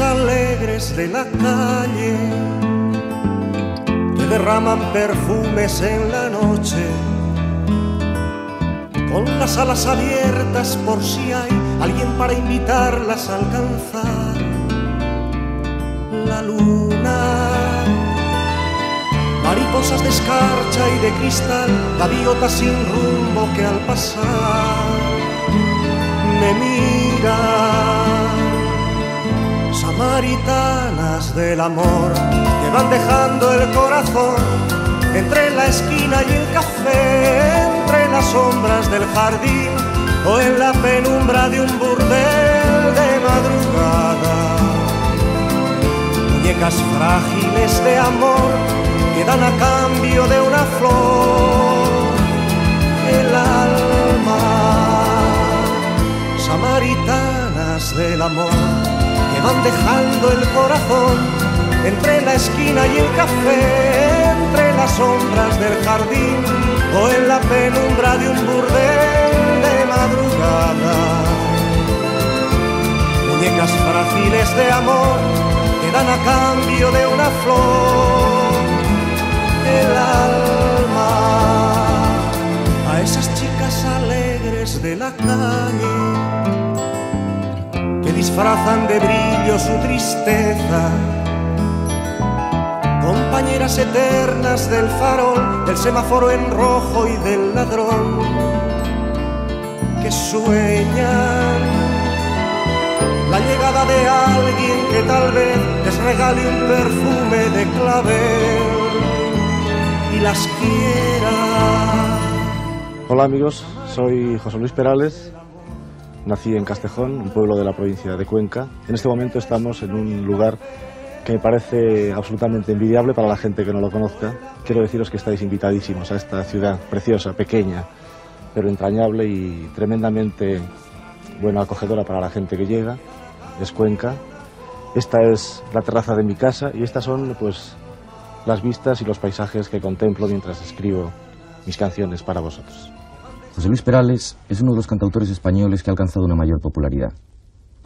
alegres de la calle que derraman perfumes en la noche con las alas abiertas por si hay alguien para invitarlas a alcanzar la luna. Mariposas de escarcha y de cristal, gaviotas sin rumbo que al pasar me miran samaritanas del amor que van dejando el corazón entre la esquina y el café, entre las sombras del jardín o en la penumbra de un burdel de madrugada. Muñecas frágiles de amor que dan a cambio de una flor el alma. Samaritanas del amor van dejando el corazón entre la esquina y el café, entre las sombras del jardín o en la penumbra de un burdel de madrugada. Muñecas frágiles de amor que dan a cambio de una flor el alma a esas chicas alegres de la calle disfrazan de brillo su tristeza. Compañeras eternas del farol, del semáforo en rojo y del ladrón que sueñan la llegada de alguien que tal vez les regale un perfume de clavel y las quiera. Hola amigos, soy José Luis Perales Nací en Castejón, un pueblo de la provincia de Cuenca. En este momento estamos en un lugar que me parece absolutamente envidiable para la gente que no lo conozca. Quiero deciros que estáis invitadísimos a esta ciudad preciosa, pequeña, pero entrañable y tremendamente buena acogedora para la gente que llega. Es Cuenca. Esta es la terraza de mi casa y estas son pues las vistas y los paisajes que contemplo mientras escribo mis canciones para vosotros. José Luis Perales es uno de los cantautores españoles que ha alcanzado una mayor popularidad.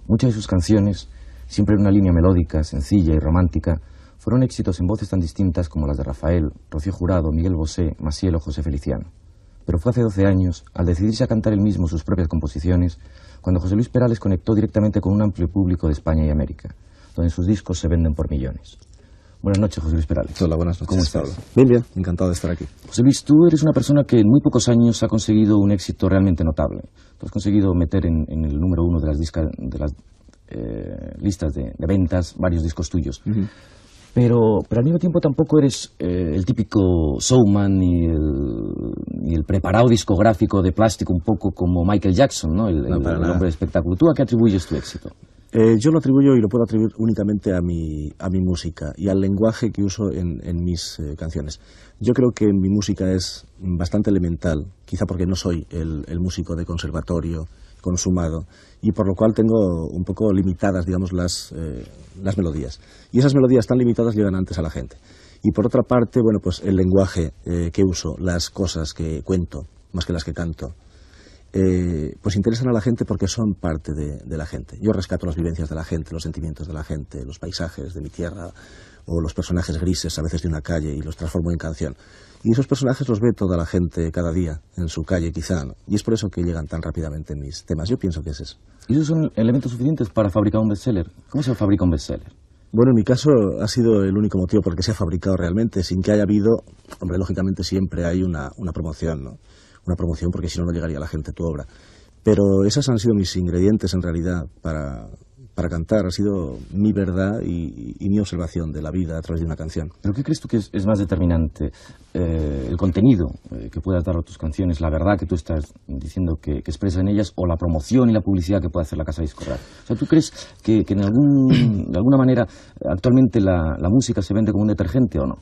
Muchas de sus canciones, siempre en una línea melódica, sencilla y romántica, fueron éxitos en voces tan distintas como las de Rafael, Rocío Jurado, Miguel Bosé, Maciel o José Feliciano. Pero fue hace 12 años, al decidirse a cantar él mismo sus propias composiciones, cuando José Luis Perales conectó directamente con un amplio público de España y América, donde sus discos se venden por millones. Buenas noches, José Luis Perales. Hola, buenas noches. ¿Cómo estás? Bien, bien, encantado de estar aquí. José Luis, tú eres una persona que en muy pocos años ha conseguido un éxito realmente notable. Tú has conseguido meter en, el número uno de las, de las eh, listas de, ventas varios discos tuyos. Pero, pero, al mismo tiempo tampoco eres eh, el típico showman ni el, preparado discográfico de plástico, un poco como Michael Jackson, ¿no? El, el hombre de espectáculo. ¿Tú a qué atribuyes tu éxito? Eh, yo lo atribuyo y lo puedo atribuir únicamente a mi, a mi música y al lenguaje que uso en, en mis eh, canciones. Yo creo que mi música es bastante elemental, quizá porque no soy el, músico de conservatorio consumado y por lo cual tengo un poco limitadas, digamos, las, eh, las melodías. Y esas melodías tan limitadas llegan antes a la gente. Y por otra parte, bueno, pues el lenguaje que uso, las cosas que cuento, más que las que canto, eh, pues interesan a la gente porque son parte de, la gente. Yo rescato las vivencias de la gente, los sentimientos de la gente, los paisajes de mi tierra o los personajes grises a veces de una calle y los transformo en canción. Y esos personajes los ve toda la gente cada día en su calle quizá, y es por eso que llegan tan rápidamente mis temas. Yo pienso que es eso. ¿Y esos son elementos suficientes para fabricar un bestseller? ¿Cómo se fabrica un bestseller? Bueno, en mi caso ha sido el único motivo porque se ha fabricado realmente, sin que haya habido, hombre, lógicamente siempre hay una, una promoción, ¿no? una promoción porque si no, no llegaría la gente a tu obra. Pero esas han sido mis ingredientes en realidad para, para cantar, ha sido mi verdad y, mi observación de la vida a través de una canción. ¿Pero qué crees tú que es, más determinante? Eh, ¿El contenido eh, que puedas dar a tus canciones, la verdad que tú estás diciendo que, que expresa en ellas, o la promoción y la publicidad que puede hacer la casa discográfica? O sea, ¿tú crees que, en algún, de alguna manera actualmente la música se vende como un detergente o no?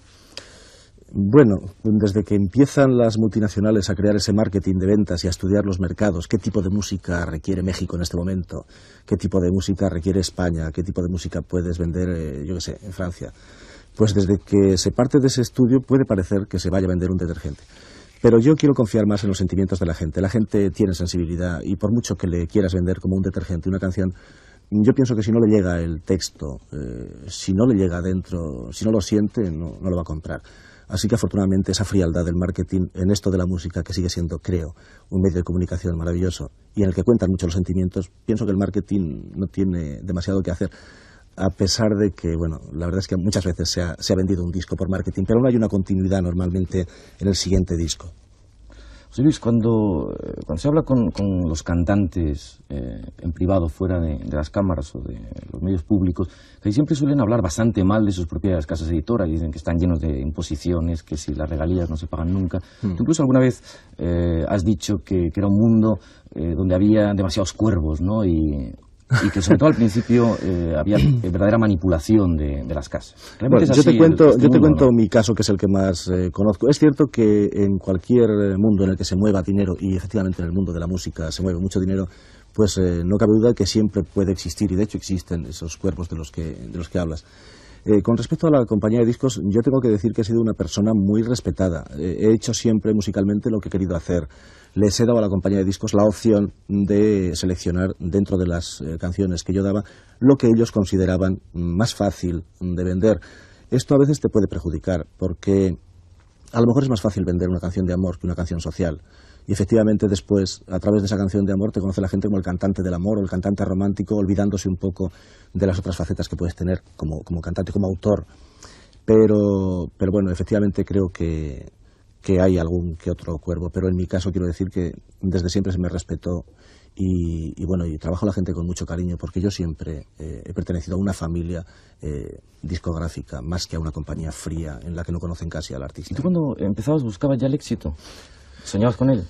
Bueno, desde que empiezan las multinacionales a crear ese marketing de ventas y a estudiar los mercados, qué tipo de música requiere México en este momento, qué tipo de música requiere España, qué tipo de música puedes vender, eh, yo qué sé, en Francia, pues desde que se parte de ese estudio puede parecer que se vaya a vender un detergente. Pero yo quiero confiar más en los sentimientos de la gente. La gente tiene sensibilidad y por mucho que le quieras vender como un detergente una canción, yo pienso que si no le llega el texto, eh, si no le llega adentro, si no lo siente, no lo va a comprar. Así que afortunadamente esa frialdad del marketing en esto de la música, que sigue siendo, creo, un medio de comunicación maravilloso y en el que cuentan mucho los sentimientos, pienso que el marketing no tiene demasiado que hacer. A pesar de que, bueno, la verdad es que muchas veces se ha, se ha vendido un disco por marketing, pero no hay una continuidad normalmente en el siguiente disco. Luis, cuando, eh, cuando se habla con, con los cantantes eh, en privado, fuera de, las cámaras o de los medios públicos, que siempre suelen hablar bastante mal de sus propias casas editoras, dicen que están llenos de imposiciones, que si las regalías no se pagan nunca. Hmm. incluso alguna vez eh, has dicho que, era un mundo donde había demasiados cuervos, ¿no? y que sobre todo al principio eh, había eh, verdadera manipulación de, las casas. yo, te cuento, yo te cuento mi caso, que es el que más eh, conozco. Es cierto que en cualquier mundo en el que se mueva dinero, y efectivamente en el mundo de la música se mueve mucho dinero, pues no cabe duda que siempre puede existir, y de hecho existen esos cuerpos de los que, de los que hablas. con respecto a la compañía de discos, yo tengo que decir que he sido una persona muy respetada. he hecho siempre musicalmente lo que he querido hacer les he dado a la compañía de discos la opción de seleccionar dentro de las eh, canciones que yo daba lo que ellos consideraban más fácil de vender. Esto a veces te puede perjudicar porque a lo mejor es más fácil vender una canción de amor que una canción social. Y efectivamente después, a través de esa canción de amor, te conoce la gente como el cantante del amor o el cantante romántico, olvidándose un poco de las otras facetas que puedes tener como, como cantante, como autor. Pero, pero bueno, efectivamente creo que, que hay algún que otro cuervo, pero en mi caso quiero decir que desde siempre se me respetó y, bueno, y trabajo la gente con mucho cariño porque yo siempre eh, he pertenecido a una familia eh, discográfica más que a una compañía fría en la que no conocen casi al artista. ¿Y tú cuando empezabas buscabas ya el éxito? ¿Soñabas con él?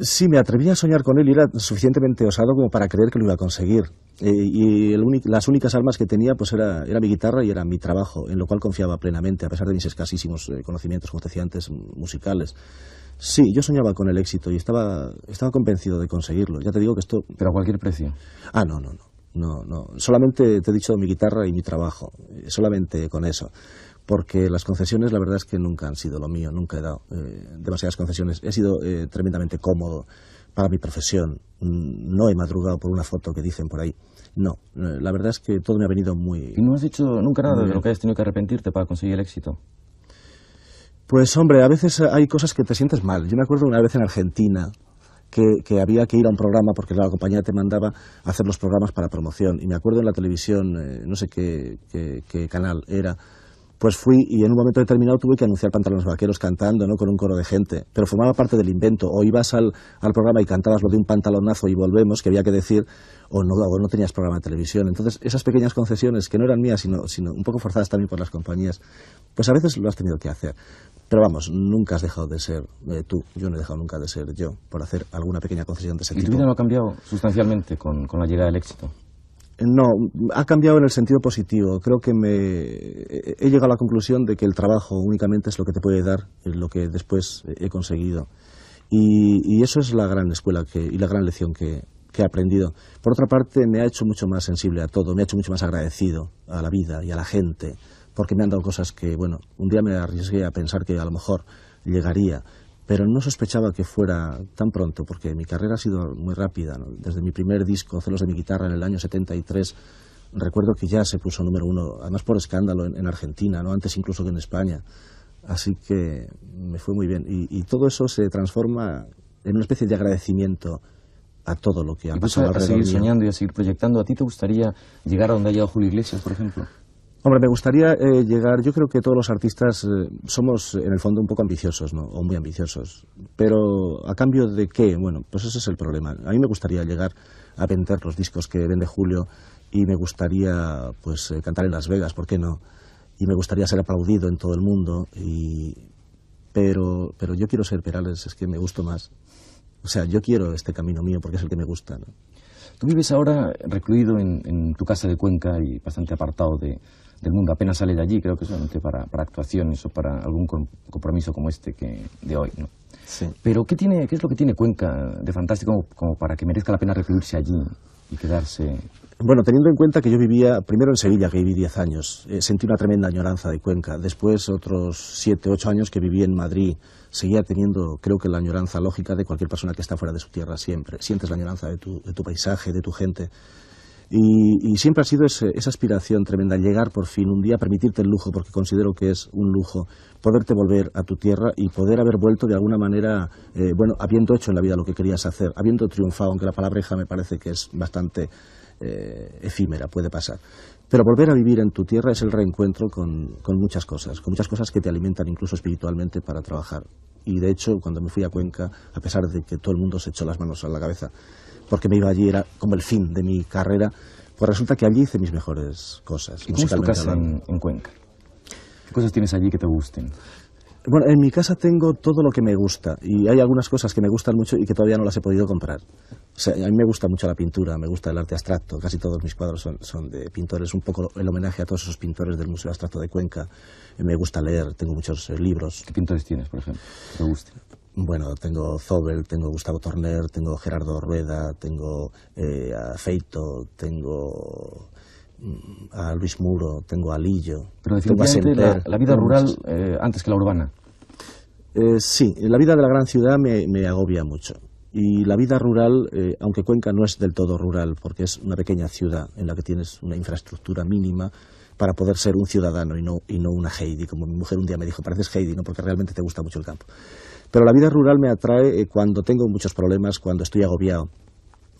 Sí, me atreví a soñar con él y era suficientemente osado como para creer que lo iba a conseguir. Eh, y las únicas armas que tenía pues era, mi guitarra y era mi trabajo, en lo cual confiaba plenamente, a pesar de mis escasísimos eh, conocimientos, como decía antes, musicales. Sí, yo soñaba con el éxito y estaba, convencido de conseguirlo. Ya te digo que esto... Pero a cualquier precio. Ah, no, no, no. No, no. Solamente te he dicho mi guitarra y mi trabajo. Eh, solamente con eso porque las concesiones la verdad es que nunca han sido lo mío, nunca he dado eh, demasiadas concesiones, he sido eh, tremendamente cómodo para mi profesión, mm, no he madrugado por una foto que dicen por ahí, no, la verdad es que todo me ha venido muy... ¿Y no has dicho nunca nada de lo que has tenido que arrepentirte para conseguir el éxito? Pues hombre, a veces hay cosas que te sientes mal, yo me acuerdo una vez en Argentina, que, había que ir a un programa porque la compañía te mandaba hacer los programas para promoción. Y me acuerdo en la televisión, eh, no sé qué, qué, canal era, pues fui y en un momento determinado tuve que anunciar pantalones vaqueros cantando, ¿no? Con un coro de gente, pero formaba parte del invento. O ibas al, programa y cantabas lo de un pantalonazo y volvemos, que había que decir, o no, o no tenías programa de televisión. Entonces, esas pequeñas concesiones que no eran mías, sino, sino un poco forzadas también por las compañías, pues a veces lo has tenido que hacer. Pero vamos, nunca has dejado de ser eh, tú. Yo no he dejado nunca de ser yo por hacer alguna pequeña concesión de ese tipo. ¿Y tu vida no ha cambiado sustancialmente con la llegada del éxito? No, ha cambiado en el sentido positivo. Creo que me he llegado a la conclusión de que el trabajo únicamente es lo que te puede dar, lo que después he conseguido. Y, eso es la gran escuela y la gran lección que, que he aprendido. Por otra parte, me ha hecho mucho más sensible a todo, me ha hecho mucho más agradecido a la vida y a la gente, porque me han dado cosas que, bueno, un día me arriesgué a pensar que a lo mejor llegaría pero no sospechaba que fuera tan pronto, porque mi carrera ha sido muy rápida. Desde mi primer disco, Celos de mi guitarra, en el año 73, recuerdo que ya se puso número uno, además por escándalo, en, Argentina, ¿no? antes incluso que en España. Así que me fue muy bien. Y, todo eso se transforma en una especie de agradecimiento a todo lo que ha pasado a, A seguir soñando y a seguir proyectando. ¿A ti te gustaría llegar a donde ha llegado Julio Iglesias, por ejemplo? Hombre, me gustaría eh, llegar, yo creo que todos los artistas eh, somos en el fondo un poco ambiciosos, ¿no? O muy ambiciosos. Pero ¿a cambio de qué? Bueno, pues ese es el problema. A mí me gustaría llegar a vender los discos que vende Julio y me gustaría pues eh, cantar en Las Vegas, ¿por qué no? Y me gustaría ser aplaudido en todo el mundo y pero pero yo quiero ser Perales, es que me gusto más. O sea, yo quiero este camino mío porque es el que me gusta, ¿no? Tú vives ahora recluido en tu casa de Cuenca y bastante apartado de, del mundo. Apenas sale de allí, creo que solamente para, para actuaciones o para algún compromiso como este que, de hoy. ¿no? Sí. Pero ¿qué, tiene, ¿qué es lo que tiene Cuenca de fantástico como, para que merezca la pena referirse allí y quedarse bueno, teniendo en cuenta que yo vivía primero en Sevilla, que viví 10 años, eh, sentí una tremenda añoranza de Cuenca. Después otros 7, 8 años que viví en Madrid, seguía teniendo, creo que la añoranza lógica de cualquier persona que está fuera de su tierra siempre. Sientes la añoranza de tu, de tu paisaje, de tu gente. Y, siempre ha sido esa aspiración tremenda, llegar por fin un día, permitirte el lujo, porque considero que es un lujo, poderte volver a tu tierra y poder haber vuelto de alguna manera, eh, bueno, habiendo hecho en la vida lo que querías hacer, habiendo triunfado, aunque la palabreja me parece que es bastante eh, efímera, puede pasar. Pero volver a vivir en tu tierra es el reencuentro con muchas cosas, con muchas cosas que te alimentan incluso espiritualmente para trabajar y de hecho cuando me fui a Cuenca, a pesar de que todo el mundo se echó las manos a la cabeza porque me iba allí, era como el fin de mi carrera, pues resulta que allí hice mis mejores cosas. ¿Y cómo es tu casa en, Cuenca? ¿Qué cosas tienes allí que te gusten? Bueno, en mi casa tengo todo lo que me gusta y hay algunas cosas que me gustan mucho y que todavía no las he podido comprar. O sea, a mí me gusta mucho la pintura, me gusta el arte abstracto, casi todos mis cuadros son, de pintores, un poco el homenaje a todos esos pintores del Museo Abstracto de Cuenca. Me gusta leer, tengo muchos eh, libros. ¿Qué pintores tienes, por ejemplo? Que ¿Te gusta? bueno, tengo Zobel, tengo Gustavo Torner, tengo Gerardo Rueda, tengo eh, a Feito, tengo mm, a Luis Muro, tengo a Lillo. Pero la, vida rural eh, antes que la urbana. Eh, sí, la vida de la gran ciudad me, agobia mucho. Y la vida rural, eh, aunque Cuenca no es del todo rural, porque es una pequeña ciudad en la que tienes una infraestructura mínima para poder ser un ciudadano y no, y no una Heidi, como mi mujer un día me dijo, pareces Heidi, ¿no? porque realmente te gusta mucho el campo. Pero la vida rural me atrae eh, cuando tengo muchos problemas, cuando estoy agobiado.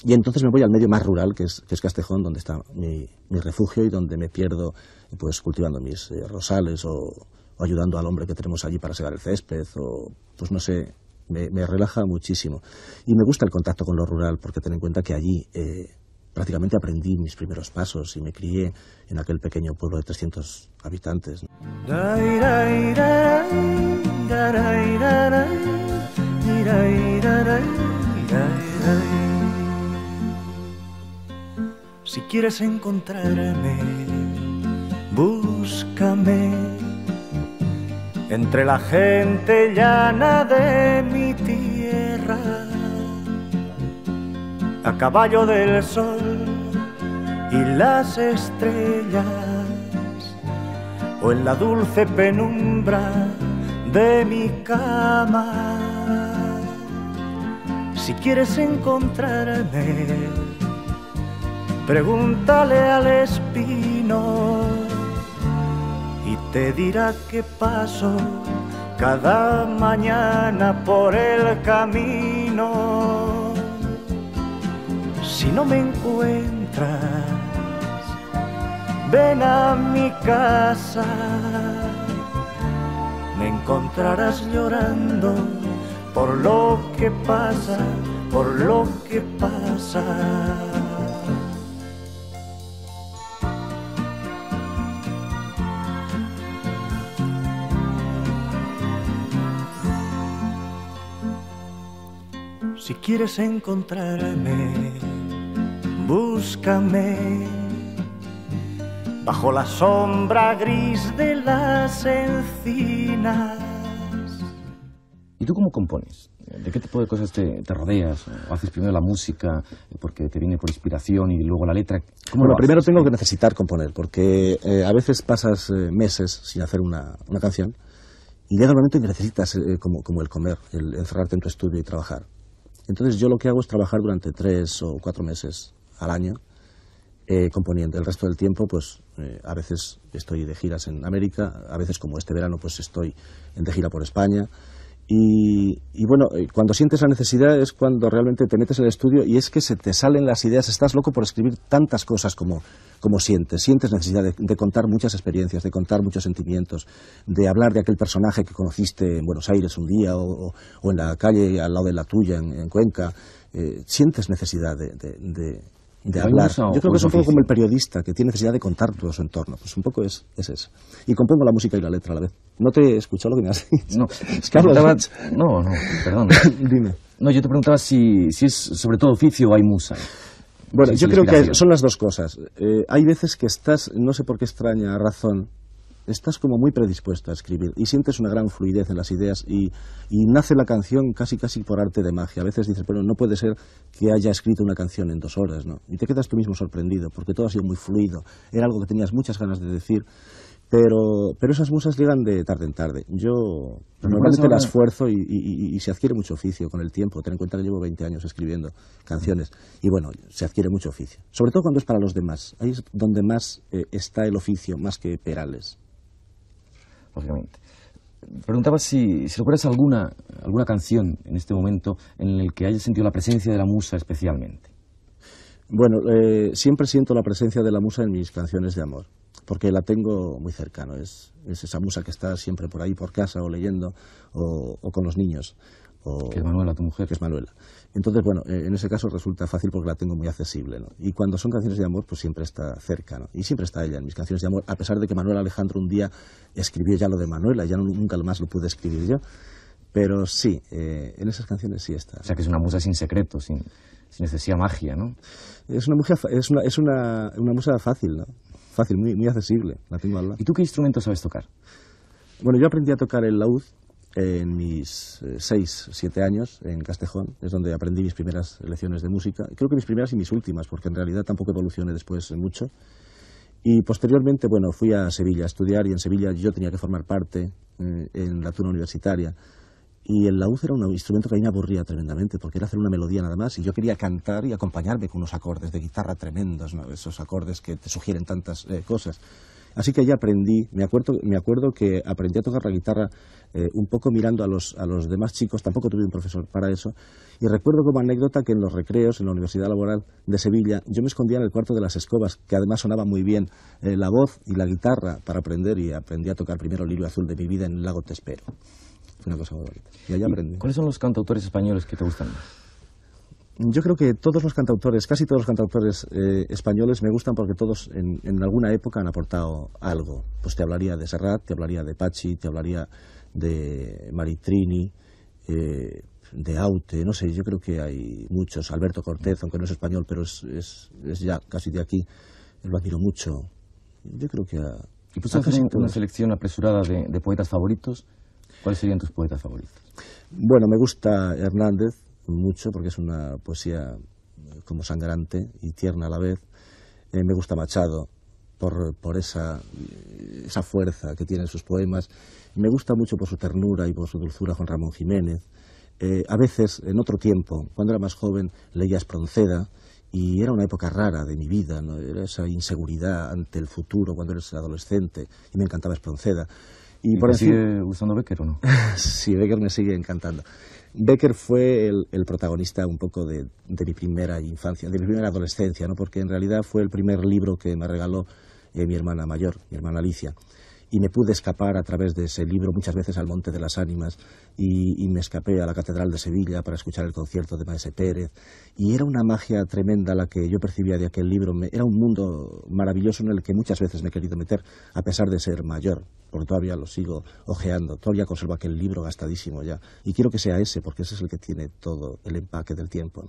Y entonces me voy al medio más rural, que es, Castejón, donde está mi, refugio y donde me pierdo pues cultivando mis eh, rosales o, ayudando al hombre que tenemos allí para segar el césped o pues no sé, me, relaja muchísimo. Y me gusta el contacto con lo rural porque ten en cuenta que allí eh, prácticamente aprendí mis primeros pasos y me crié en aquel pequeño pueblo de 300 habitantes. Si quieres encontrarme, búscame entre la gente llana de mi tierra a caballo del sol y las estrellas, o en la dulce penumbra de mi cama. Si quieres encontrarme, pregúntale al espino y te dirá qué paso cada mañana por el camino si no me encuentras, ven a mi casa. Me encontrarás llorando por lo que pasa, por lo que pasa. Si quieres encontrarme, búscame bajo la sombra gris de las encinas. ¿Y tú cómo compones? ¿De qué tipo de cosas te, rodeas? ¿O haces primero la música porque te viene por inspiración y luego la letra? bueno, primero tengo que necesitar componer, porque eh, a veces pasas eh, meses sin hacer una, una canción y llega el necesitas eh, como, como, el comer, el encerrarte en tu estudio y trabajar. Entonces yo lo que hago es trabajar durante tres o cuatro meses al año eh, componiendo. El resto del tiempo, pues eh, a veces estoy de giras en América, a veces como este verano, pues estoy de gira por España. Y, y, bueno, eh, cuando sientes la necesidad es cuando realmente te metes en el estudio y es que se te salen las ideas, estás loco por escribir tantas cosas como, como sientes, sientes necesidad de, contar muchas experiencias, de contar muchos sentimientos, de hablar de aquel personaje que conociste en Buenos Aires un día o, en la calle al lado de la tuya en, Cuenca, sientes necesidad de de hablar. Yo creo que pues es un poco como el periodista, que tiene necesidad de contar todo su entorno. Pues un poco es, es eso. Y compongo la música y la letra a la vez. ¿No te he escuchado lo que me has dicho? No, es que No, no, perdón. Dime. No, yo te preguntaba si, es sobre todo oficio o hay musa. Bueno, yo creo que son las dos cosas. Eh, hay veces que estás, no sé por qué extraña razón, estás como muy predispuesto a escribir y sientes una gran fluidez en las ideas y, nace la canción casi casi por arte de magia. A veces dices, bueno, no puede ser que haya escrito una canción en dos horas, ¿no? Y te quedas tú mismo sorprendido porque todo ha sido muy fluido, era algo que tenías muchas ganas de decir. Pero, pero esas musas llegan de tarde en tarde. Yo normalmente las esfuerzo y, se adquiere mucho oficio con el tiempo. Ten en cuenta que llevo 20 años escribiendo canciones. Y bueno, se adquiere mucho oficio. Sobre todo cuando es para los demás. Ahí es donde más eh, está el oficio, más que perales lógicamente. Preguntaba si, si recuerdas alguna, alguna canción en este momento en el que hayas sentido la presencia de la musa especialmente. Bueno, eh, siempre siento la presencia de la musa en mis canciones de amor, porque la tengo muy cercana. Es, esa musa que está siempre por ahí, por casa, o leyendo, o, con los niños. O, que es Manuela, tu mujer. Que es Manuela. Entonces, bueno, eh, en ese caso resulta fácil porque la tengo muy accesible. ¿no? Y cuando son canciones de amor, pues siempre está cerca. ¿no? Y siempre está ella en mis canciones de amor, a pesar de que Manuel Alejandro un día escribió ya lo de Manuela, ya nunca más lo pude escribir yo. Pero sí, eh, en esas canciones sí está. O sea, que es una musa sin secreto, sin, necesidad de magia, ¿no? Es una, musa, es una, es una, una musa fácil, ¿no? Fácil, muy, muy accesible. La tengo al lado. ¿Y tú qué instrumento sabes tocar? Bueno, yo aprendí a tocar el laúd en mis eh, seis, siete años en Castejón, es donde aprendí mis primeras lecciones de música, creo que mis primeras y mis últimas, porque en realidad tampoco evolucioné después mucho. Y posteriormente, bueno, fui a Sevilla a estudiar y en Sevilla yo tenía que formar parte mm, en la tuna universitaria. Y el laúd era un instrumento que a mí me aburría tremendamente, porque era hacer una melodía nada más, y yo quería cantar y acompañarme con unos acordes de guitarra tremendos, esos acordes que te sugieren tantas eh, cosas. Así que ahí aprendí, me acuerdo, me acuerdo que aprendí a tocar la guitarra eh, un poco mirando a los, a los demás chicos, tampoco tuve un profesor para eso, y recuerdo como anécdota que en los recreos, en la Universidad Laboral de Sevilla, yo me escondía en el cuarto de las escobas, que además sonaba muy bien eh, la voz y la guitarra para aprender, y aprendí a tocar primero el Lirio Azul de mi vida en el lago Te Espero. Fue una cosa muy bonita. Y allá aprendí. ¿Cuáles son los cantautores españoles que te gustan más? yo creo que todos los cantautores, casi todos los cantautores eh, españoles me gustan porque todos en, alguna época han aportado algo. Pues te hablaría de Serrat, te hablaría de Pachi, te hablaría de Maritrini, eh, de Aute, no sé, yo creo que hay muchos. Alberto Cortez, aunque no es español, pero es, es, ya casi de aquí, lo admiro mucho. Yo creo que... Ha... ¿Y pues una selección apresurada de poetas favoritos? ¿Cuáles serían tus poetas favoritos? Bueno, me gusta Hernández, mucho porque es una poesía eh, como sangrante y tierna a la vez. Eh, me gusta Machado por, eh, esa, fuerza que tiene sus poemas. Me gusta mucho por su ternura y por su dulzura con Ramón Jiménez. a veces, en otro tiempo, cuando era más joven, leía Espronceda y era una época rara de mi vida, era esa inseguridad ante el futuro cuando eres adolescente y me encantaba Espronceda. ¿Y, por sigue gustando Becker o no? sí, Becker me sigue encantando. Becker fue el, protagonista un poco de, mi primera infancia, de mi primera adolescencia, ¿no? porque en realidad fue el primer libro que me regaló eh, mi hermana mayor, mi hermana Alicia y me pude escapar a través de ese libro muchas veces al Monte de las Ánimas y, me escapé a la Catedral de Sevilla para escuchar el concierto de Maese Pérez y era una magia tremenda la que yo percibía de aquel libro, era un mundo maravilloso en el que muchas veces me he querido meter a pesar de ser mayor, porque todavía lo sigo ojeando, todavía conservo aquel libro gastadísimo ya y quiero que sea ese porque ese es el que tiene todo el empaque del tiempo.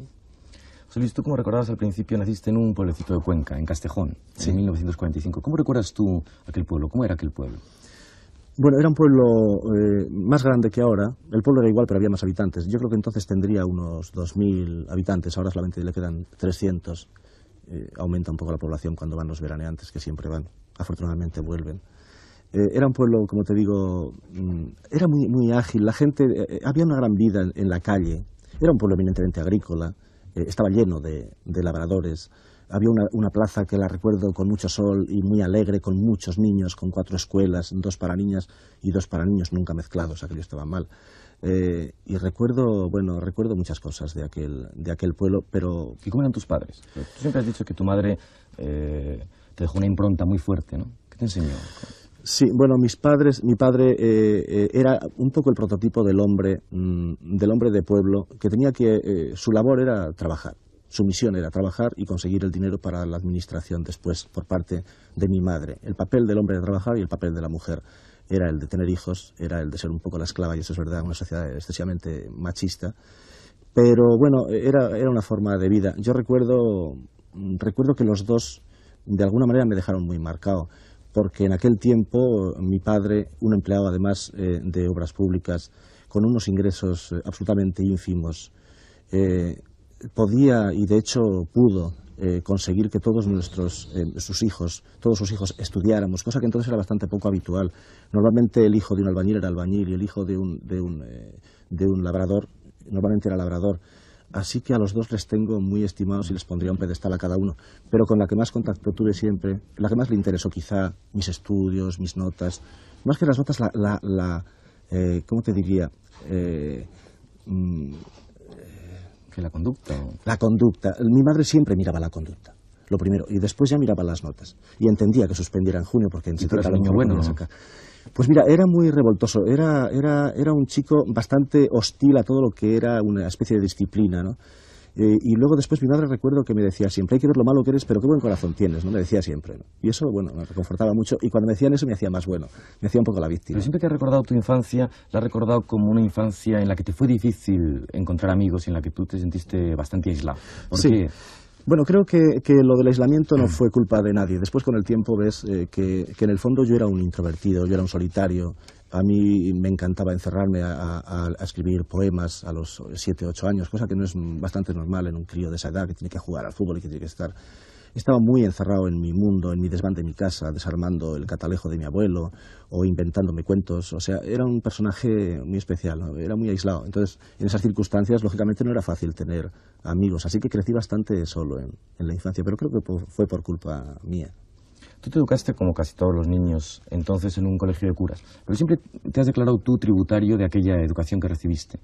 Solís, tú como recordabas al principio, naciste en un pueblecito de Cuenca, en Castejón, en 1945. ¿Cómo recuerdas tú aquel pueblo? ¿Cómo era aquel pueblo? Bueno, era un pueblo eh, más grande que ahora. El pueblo era igual, pero había más habitantes. Yo creo que entonces tendría unos 2.000 habitantes, ahora solamente le quedan 300. Eh, aumenta un poco la población cuando van los veraneantes, que siempre van. Afortunadamente vuelven. Eh, era un pueblo, como te digo, mm, era muy, ágil. La gente, había una gran vida en la calle. Era un pueblo eminentemente agrícola eh, estaba lleno de, de labradores. Había una, plaza que la recuerdo con mucho sol y muy alegre, con muchos niños, con cuatro escuelas, dos para niñas y dos para niños, nunca mezclados, aquello estaba mal. Eh, y recuerdo, bueno, recuerdo muchas cosas de aquel, de aquel pueblo, pero... ¿Y cómo eran tus padres? Tú siempre has dicho que tu madre eh, te dejó una impronta muy fuerte, ¿no? ¿Qué te enseñó? Sí, bueno, mis padres, mi padre eh, eh, era un poco el prototipo del hombre, mm, del hombre de pueblo, que tenía que, eh, su labor era trabajar, su misión era trabajar y conseguir el dinero para la administración después por parte de mi madre. El papel del hombre de trabajar y el papel de la mujer era el de tener hijos, era el de ser un poco la esclava, y eso es verdad, una sociedad excesivamente machista. Pero bueno, era, era una forma de vida. Yo recuerdo, mm, recuerdo que los dos de alguna manera me dejaron muy marcado porque en aquel tiempo eh, mi padre, un empleado además eh, de obras públicas, con unos ingresos eh, absolutamente ínfimos, podía y de hecho pudo conseguir que todos nuestros sus hijos, todos sus hijos estudiáramos, cosa que entonces era bastante poco habitual. Normalmente el hijo de un albañil era albañil y el hijo de un, de un, de un labrador, normalmente era labrador. Así que a los dos les tengo muy estimados y les pondría un pedestal a cada uno. Pero con la que más contacto tuve siempre, la que más le interesó quizá mis estudios, mis notas, más que las notas, la, eh, ¿cómo te diría? Eh, mm, que la conducta. La conducta. Mi madre siempre miraba la conducta. Lo primero, y después ya miraba las notas. Y entendía que suspendiera en junio porque en septiembre año bueno. Pues mira, era muy revoltoso, era, era, era un chico bastante hostil a todo lo que era una especie de disciplina, ¿no? Eh, y luego después mi madre recuerdo que me decía siempre, hay que ver lo malo que eres, pero qué buen corazón tienes, ¿no? Me decía siempre. Y eso, bueno, me reconfortaba mucho. Y cuando me decían eso me hacía más bueno, me hacía un poco la víctima. Pero siempre que has recordado tu infancia, la has recordado como una infancia en la que te fue difícil encontrar amigos y en la que tú te sentiste bastante aislado. sí. Bueno, creo que, que, lo del aislamiento no mm. fue culpa de nadie. Después, con el tiempo, ves eh, que, en el fondo yo era un introvertido, yo era un solitario. A mí me encantaba encerrarme a, escribir poemas a los 7, ocho años, cosa que no es bastante normal en un crío de esa edad que tiene que jugar al fútbol y que tiene que estar estaba muy encerrado en mi mundo, en mi desván de mi casa, desarmando el catalejo de mi abuelo o inventándome cuentos. O sea, era un personaje muy especial, era muy aislado. Entonces, en esas circunstancias, lógicamente, no era fácil tener amigos. Así que crecí bastante solo en, la infancia, pero creo que fue por culpa mía. Tú te educaste como casi todos los niños entonces en un colegio de curas, pero siempre te has declarado tú tributario de aquella educación que recibiste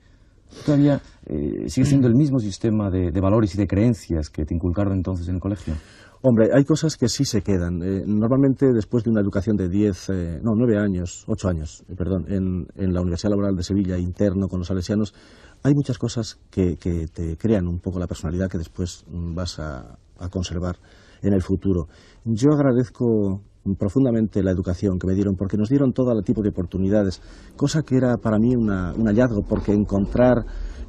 todavía eh, sigue siendo el mismo sistema de, valores y de creencias que te inculcaron entonces en el colegio? Hombre, hay cosas que sí se quedan. Eh, normalmente después de una educación de 10, eh, no, 9 años, 8 años, perdón, en, la Universidad Laboral de Sevilla, interno con los salesianos, hay muchas cosas que, que te crean un poco la personalidad que después vas a, a conservar en el futuro. Yo agradezco profundamente la educación que me dieron, porque nos dieron todo tipo de oportunidades, cosa que era para mí una, un hallazgo, porque encontrar,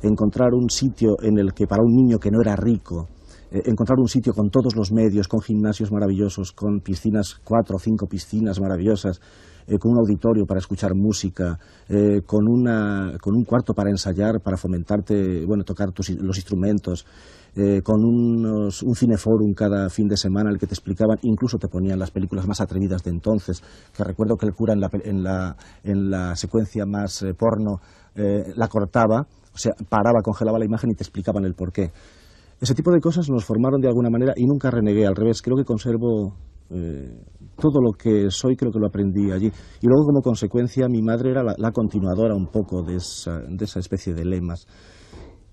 encontrar un sitio en el que para un niño que no era rico, eh, encontrar un sitio con todos los medios, con gimnasios maravillosos, con piscinas, cuatro o cinco piscinas maravillosas, eh, con un auditorio para escuchar música, eh, con, una, con un cuarto para ensayar, para fomentarte, bueno, tocar los instrumentos, eh, con unos, un cineforum cada fin de semana el que te explicaban, incluso te ponían las películas más atrevidas de entonces, que recuerdo que el cura en la, en la, en la secuencia más eh, porno eh, la cortaba, o sea, paraba, congelaba la imagen y te explicaban el porqué. Ese tipo de cosas nos formaron de alguna manera y nunca renegué, al revés, creo que conservo todo lo que soy creo que lo aprendí allí. Y luego como consecuencia mi madre era la, continuadora un poco de de esa especie de lemas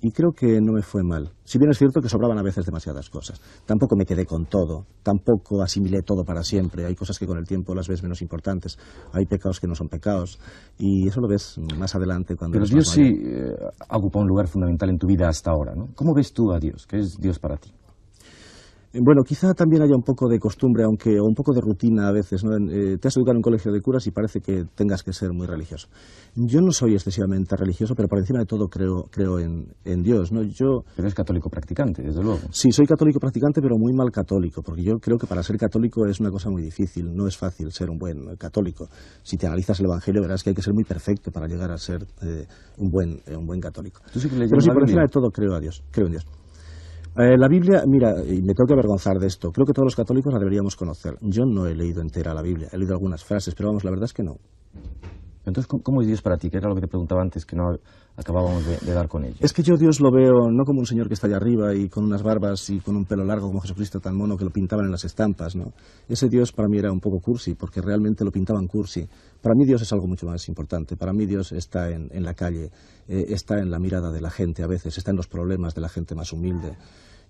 y creo que no me fue mal. Si bien es cierto que sobraban a veces demasiadas cosas. Tampoco me quedé con todo, tampoco asimilé todo para siempre. Hay cosas que con el tiempo las ves menos importantes, hay pecados que no son pecados, y eso lo ves más adelante cuando... Pero Dios sí eh, ha un lugar fundamental en tu vida hasta ahora, ¿no? ¿Cómo ves tú a Dios? ¿Qué es Dios para ti? Eh, bueno, quizá también haya un poco de costumbre, aunque o un poco de rutina a veces. ¿no? Eh, te has educado en un colegio de curas y parece que tengas que ser muy religioso. Yo no soy excesivamente religioso, pero por encima de todo creo, creo en, Dios. ¿no? Yo, eres católico practicante, desde luego. Sí, soy católico practicante, pero muy mal católico, porque yo creo que para ser católico es una cosa muy difícil. No es fácil ser un buen eh, católico. Si te analizas el Evangelio, verás que hay que ser muy perfecto para llegar a ser un, buen, un buen católico. pero sí, por encima de todo creo a Dios, creo en Dios. Eh, la Biblia, mira, y me tengo que avergonzar de esto, creo que todos los católicos la deberíamos conocer. Yo no he leído entera la Biblia, he leído algunas frases, pero vamos, la verdad es que no. Entonces, ¿cómo es Dios para ti? Que era lo que te preguntaba antes, que no, acabábamos de, dar con él. Es que yo Dios lo veo no como un señor que está allá arriba y con unas barbas y con un pelo largo como Jesucristo tan mono que lo pintaban en las estampas, ¿no? Ese Dios para mí era un poco cursi, porque realmente lo pintaban cursi. Para mí Dios es algo mucho más importante. Para mí Dios está en, la calle, eh, está en la mirada de la gente a veces, está en los problemas de la gente más humilde.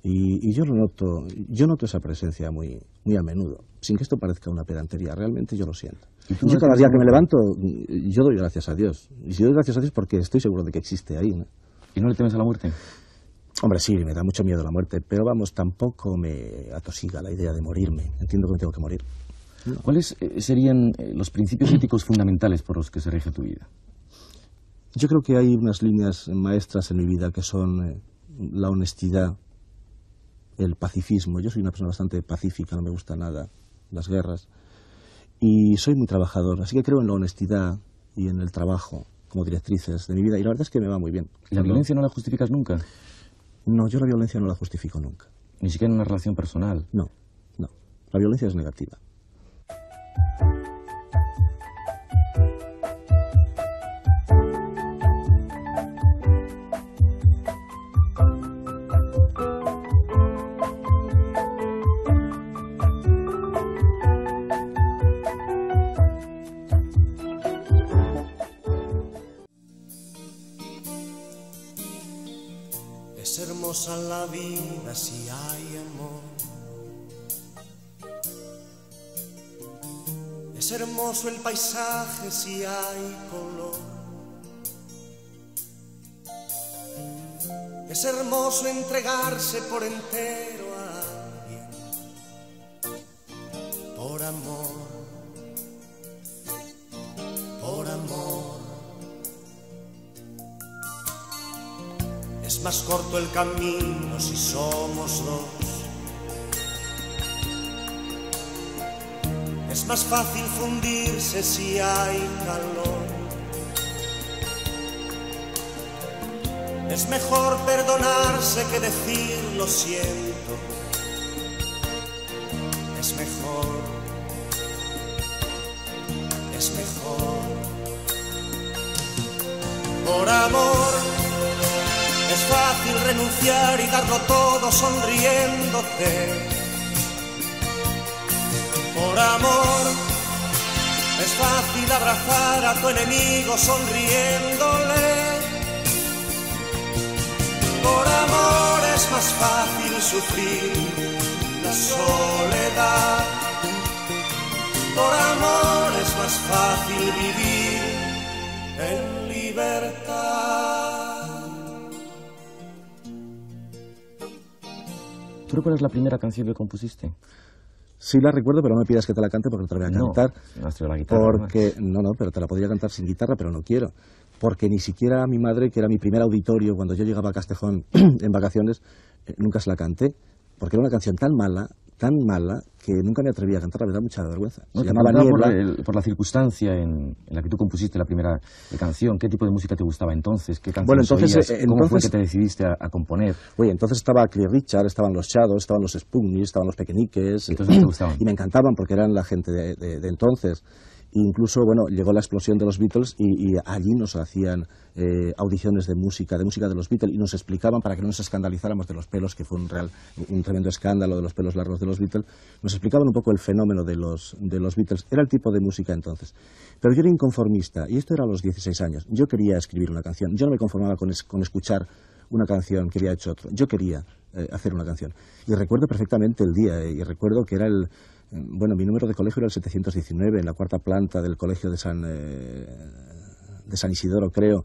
Y, yo lo noto, yo noto esa presencia muy, muy a menudo, sin que esto parezca una pedantería, realmente yo lo siento. Yo cada día que me levanto, mm, yo doy gracias a Dios. Y si doy gracias a Dios porque estoy seguro de que existe ahí. ¿no? ¿Y no le temes a la muerte? Hombre, sí, me da mucho miedo la muerte, pero vamos, tampoco me atosiga la idea de morirme. Entiendo que me tengo que morir. ¿Cuáles eh, serían eh, los principios éticos fundamentales por los que se rige tu vida? Yo creo que hay unas líneas maestras en mi vida que son eh, la honestidad, el pacifismo. Yo soy una persona bastante pacífica, no me gusta nada las guerras. Y soy muy trabajador, así que creo en la honestidad y en el trabajo como directrices de mi vida. Y la verdad es que me va muy bien. ¿La violencia no la justificas nunca? No, yo la violencia no la justifico nunca. ¿Ni siquiera en una relación personal? No, no. La violencia es negativa. vida si hay amor. Es hermoso el paisaje si hay color. Es hermoso entregarse por entero. más corto el camino si somos dos. Es más fácil fundirse si hay calor. Es mejor perdonarse que decir lo siento. Es mejor. Es mejor. Por amor es fácil renunciar y darlo todo sonriéndote. Por amor, es fácil abrazar a tu enemigo sonriéndole. Por amor es más fácil sufrir la soledad. Por amor es más fácil vivir en libertad. ¿Tú recuerdas la primera canción que compusiste? Sí la recuerdo, pero no me pidas que te la cante porque no te la voy a cantar. No, no pero te la podría cantar sin guitarra, pero no quiero. Porque ni siquiera mi madre, que era mi primer auditorio cuando yo llegaba a Castejón en vacaciones, eh, nunca se la canté. Porque era una canción tan mala tan mala que nunca me atreví a cantar, me da mucha vergüenza. por, la, por la circunstancia en, la que tú compusiste la primera eh, canción, ¿qué tipo de música te gustaba entonces? ¿Qué bueno, entonces, eh, ¿Cómo fue que te decidiste a, componer? Oye, entonces estaba Clear Richard, estaban los Shadows, estaban los Spoonies, estaban los Pequeñiques. Y me encantaban porque eran la gente de, de entonces incluso, bueno, llegó la explosión de los Beatles y, allí nos hacían eh, audiciones de música, de música de los Beatles y nos explicaban para que no nos escandalizáramos de los pelos, que fue un real, un tremendo escándalo de los pelos largos de los Beatles, nos explicaban un poco el fenómeno de los, de los Beatles. Era el tipo de música entonces. Pero yo era inconformista y esto era a los 16 años. Yo quería escribir una canción. Yo no me conformaba con, con escuchar una canción quería había hecho Yo quería eh, hacer una canción. Y recuerdo perfectamente el día eh, y recuerdo que era el bueno, mi número de colegio era el 719, en la cuarta planta del colegio de San, eh, de San Isidoro, creo.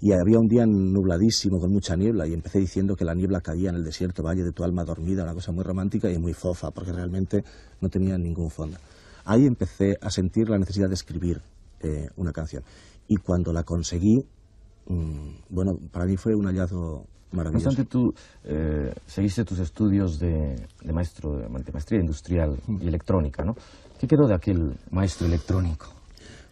Y había un día nubladísimo con mucha niebla y empecé diciendo que la niebla caía en el desierto, valle de tu alma dormida, una cosa muy romántica y muy fofa, porque realmente no tenía ningún fondo. Ahí empecé a sentir la necesidad de escribir eh, una canción. Y cuando la conseguí, mm, bueno, para mí fue un hallazgo Maravilloso. No tú eh, seguiste tus estudios de, maestro, de maestría industrial y electrónica, ¿no? ¿Qué quedó de aquel maestro electrónico?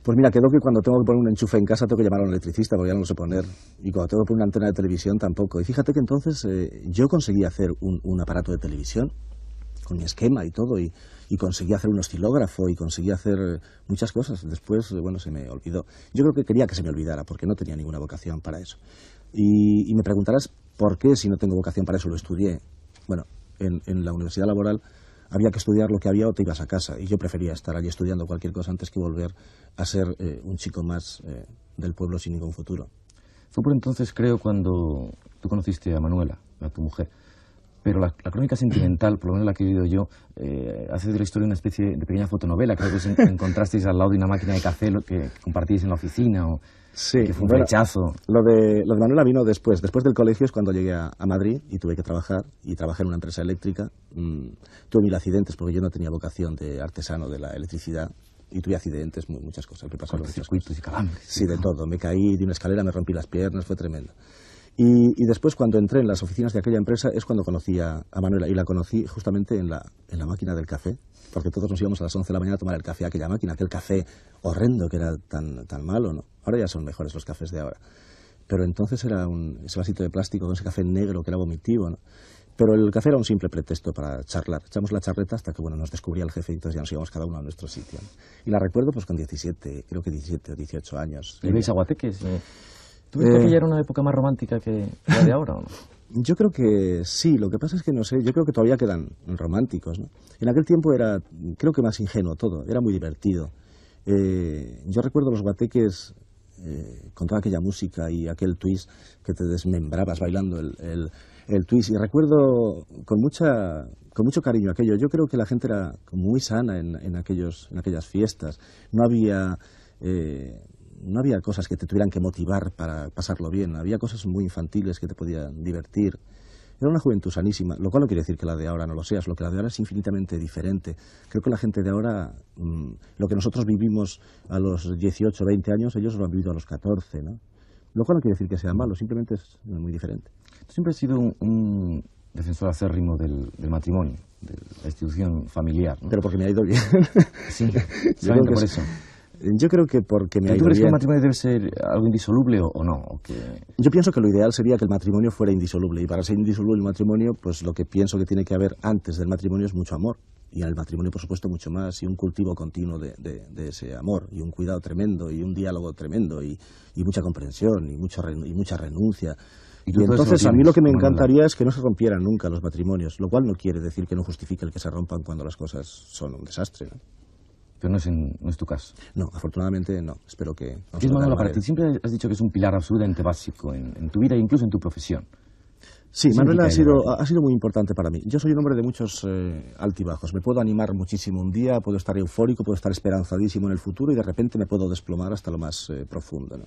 Pues mira, quedó que cuando tengo que poner un enchufe en casa tengo que llamar a un electricista porque ya no lo sé poner. Y cuando tengo que poner una antena de televisión tampoco. Y fíjate que entonces eh, yo conseguí hacer un, aparato de televisión con mi esquema y todo. Y, conseguí hacer un oscilógrafo y conseguí hacer muchas cosas. Después, eh, bueno, se me olvidó. Yo creo que quería que se me olvidara porque no tenía ninguna vocación para eso. y me preguntarás, ¿Por qué si no tengo vocación para eso lo estudié? Bueno, en, la universidad laboral había que estudiar lo que había o te ibas a casa. Y yo prefería estar allí estudiando cualquier cosa antes que volver a ser eh, un chico más eh, del pueblo sin ningún futuro. Fue por entonces, creo, cuando tú conociste a Manuela, a tu mujer. Pero la, crónica sentimental, por lo menos la que he oído yo, eh, hace de la historia una especie de pequeña fotonovela. Creo que os encontrasteis al lado de una máquina de café que compartíais en la oficina. O, Sí, fue un rechazo. Lo de, lo Manuela vino después. Después del colegio es cuando llegué a, Madrid y tuve que trabajar. Y trabajé en una empresa eléctrica. Mm, tuve mil accidentes porque yo no tenía vocación de artesano de la electricidad. Y tuve accidentes, muchas cosas. Me pasaron circuitos y Sí, de todo. Me caí de una escalera, me rompí las piernas, fue tremendo. Y, después, cuando entré en las oficinas de aquella empresa, es cuando conocí a, Manuela. Y la conocí justamente en la, en la, máquina del café, porque todos nos íbamos a las 11 de la mañana a tomar el café a aquella máquina, aquel café horrendo que era tan, tan malo, ¿no? Ahora ya son mejores los cafés de ahora. Pero entonces era un, ese vasito de plástico con ese café negro que era vomitivo, ¿no? Pero el café era un simple pretexto para charlar. Echamos la charleta hasta que, bueno, nos descubría el jefe y entonces ya nos íbamos cada uno a nuestro sitio. Y la recuerdo pues con 17, creo que 17 o 18 años. ¿Y veis Guateques? ¿Tú crees que eh, ya era una época más romántica que la de ahora no? Yo creo que sí, lo que pasa es que no sé, yo creo que todavía quedan románticos. ¿no? En aquel tiempo era, creo que más ingenuo todo, era muy divertido. Eh, yo recuerdo los guateques eh, con toda aquella música y aquel twist que te desmembrabas bailando el, twist. Y recuerdo con, mucha, con mucho cariño aquello. Yo creo que la gente era muy sana en, aquellos, en aquellas fiestas. No había no había cosas que te tuvieran que motivar para pasarlo bien, había cosas muy infantiles que te podían divertir. Era una juventud sanísima, lo cual no quiere decir que la de ahora no lo seas, lo que la de ahora es infinitamente diferente. Creo que la gente de ahora, mm, lo que nosotros vivimos a los 18, 20 años, ellos lo han vivido a los 14, ¿no? Lo cual no quiere decir que sea malo, simplemente es muy diferente. Tú siempre has sido un, defensor acérrimo del, matrimonio, de la institución familiar. ¿no? Pero porque me ha ido bien. Sí, que por eso. Yo creo que porque me crees que el matrimonio debe ser algo indisoluble o, no? Yo pienso que lo ideal sería que el matrimonio fuera indisoluble. Y para ser indisoluble el matrimonio, pues lo que pienso que tiene que haber antes del matrimonio es mucho amor. Y al matrimonio, por supuesto, mucho más. Y un cultivo continuo de, ese amor. Y un cuidado tremendo. Y un diálogo tremendo. Y, mucha comprensión. Y, mucha y mucha renuncia. entonces a mí lo que me encantaría es que no se rompieran nunca los matrimonios, lo cual no quiere decir que no justifique el que se rompan cuando las cosas son un desastre. Pero no es, en, no es tu caso. No, afortunadamente no. Espero que... para siempre has dicho que es un pilar absolutamente básico en, tu vida e incluso en tu profesión. Sí, Manuela ha sido, ha sido muy importante para mí. Yo soy un hombre de muchos eh, altibajos. Me puedo animar muchísimo un día, puedo estar eufórico, puedo estar esperanzadísimo en el futuro y de repente me puedo desplomar hasta lo más eh, profundo.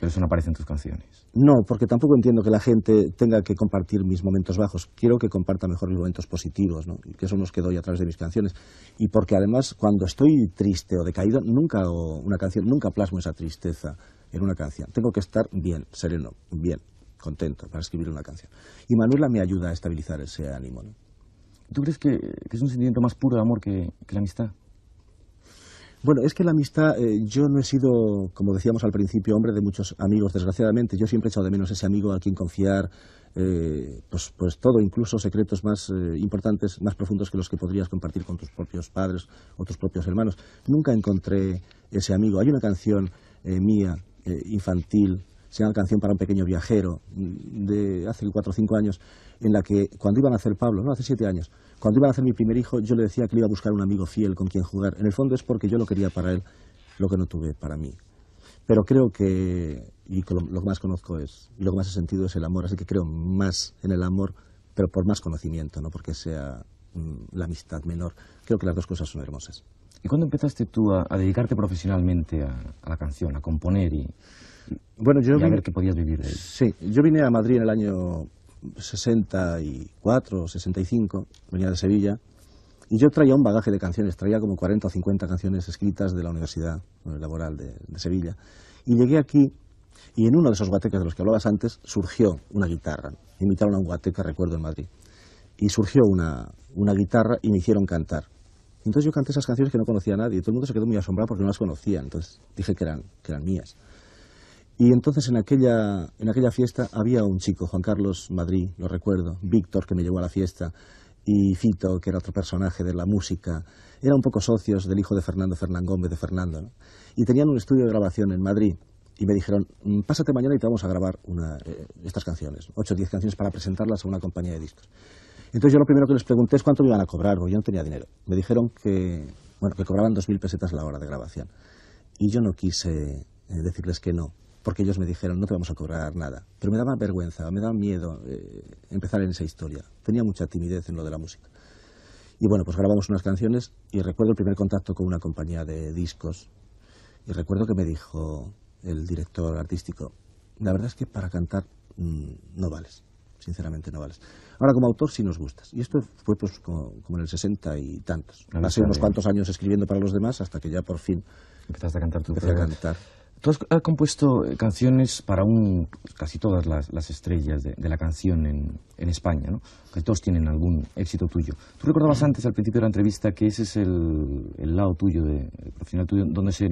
Pero eso no aparece en tus canciones. No, porque tampoco entiendo que la gente tenga que compartir mis momentos bajos. Quiero que comparta mejor mis momentos positivos, ¿no? que son los que doy a través de mis canciones. Y porque además, cuando estoy triste o decaído, nunca, una canción, nunca plasmo esa tristeza en una canción. Tengo que estar bien, sereno, bien, contento para escribir una canción. Y Manuela me ayuda a estabilizar ese ánimo. ¿Tú crees que, es un sentimiento más puro de amor que la amistad? Bueno, es que la amistad, eh, yo no he sido, como decíamos al principio, hombre de muchos amigos, desgraciadamente. Yo siempre he echado de menos ese amigo a quien confiar, eh, pues, pues todo, incluso secretos más eh, importantes, más profundos que los que podrías compartir con tus propios padres o tus propios hermanos. Nunca encontré ese amigo. Hay una canción mía, infantil, se llama Canción para un pequeño viajero, de hace cuatro o cinco años, en la que cuando iban a hacer Pablo, no, hace siete años, cuando iban a hacer mi primer hijo, yo le decía que le iba a buscar un amigo fiel con quien jugar. En el fondo es porque yo lo quería para él, lo que no tuve para mí. Pero creo que, y lo que más conozco es, lo que más he sentido es el amor, así que creo más en el amor, pero por más conocimiento, no porque sea mm, la amistad menor. Creo que las dos cosas son hermosas. ¿Y cuándo empezaste tú a, dedicarte profesionalmente a, la canción, a componer y, bueno, yo a ver que podías vivir Sí, yo vine a Madrid en el año 64 o 65, venía de Sevilla, y yo traía un bagaje de canciones, traía como 40 o 50 canciones escritas de la Universidad Laboral de, Sevilla. Y llegué aquí y en uno de esos guatecas de los que hablabas antes surgió una guitarra. Imitaron a un guateca, recuerdo, en Madrid. Y surgió una, guitarra y me hicieron cantar. Entonces yo canté esas canciones que no conocía a nadie y todo el mundo se quedó muy asombrado porque no las conocía. Entonces dije que eran mías. Y entonces en aquella, fiesta había un chico, Juan Carlos Madrid, lo recuerdo, Víctor, que me llevó a la fiesta, y Fito, que era otro personaje de la música. Eran un poco socios del hijo de Fernando Fernán Gómez de Fernando. Y tenían un estudio de grabación en Madrid. Y me dijeron, mm, pásate mañana y te vamos a grabar una, eh, estas canciones, ocho o diez canciones para presentarlas a una compañía de discos. Entonces yo lo primero que les pregunté es cuánto me iban a cobrar, porque yo no tenía dinero. Me dijeron que, bueno, que cobraban dos mil pesetas la hora de grabación. Y yo no quise eh, decirles que no, porque ellos me dijeron, no te vamos a cobrar nada. Pero me daba vergüenza, me daba miedo eh, empezar en esa historia. Tenía mucha timidez en lo de la música. Y bueno, pues grabamos unas canciones y recuerdo el primer contacto con una compañía de discos. Y recuerdo que me dijo el director artístico, la verdad es que para cantar mm, no vales, sinceramente no vales. Ahora como autor sí nos gustas. Y esto fue pues como, en el 60 y tantos. Pasé unos cuantos años escribiendo para los demás hasta que ya por fin... Empezaste a cantar tú. Empecé Tú has, compuesto eh, canciones para un, casi todas las, las estrellas de, la canción en, España, ¿no? Que todos tienen algún éxito tuyo. Tú recordabas antes, al principio de la entrevista, que ese es el, lado tuyo, de, el profesional tuyo, donde se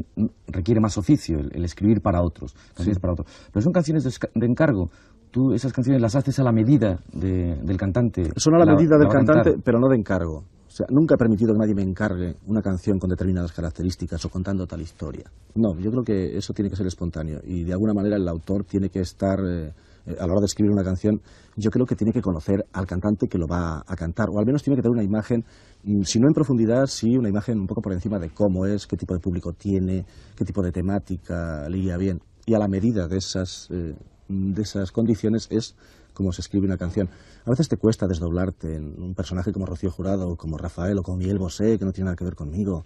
requiere más oficio, el, escribir para otros, canciones para otros. Pero son canciones de, encargo. Tú esas canciones las haces a la medida del cantante. Son a la, medida del cantante, pero no de encargo nunca he permitido que nadie me encargue una canción con determinadas características o contando tal historia. No, yo creo que eso tiene que ser espontáneo y de alguna manera el autor tiene que estar, eh, eh, a la hora de escribir una canción, yo creo que tiene que conocer al cantante que lo va a cantar o al menos tiene que tener una imagen, mm, si no en profundidad, sí una imagen un poco por encima de cómo es, qué tipo de público tiene, qué tipo de temática le bien. Y a la medida de esas, eh, de esas condiciones es cómo se escribe una canción. A veces te cuesta desdoblarte en un personaje como Rocío Jurado, o como Rafael, o como Miguel Bosé, que no tiene nada que ver conmigo,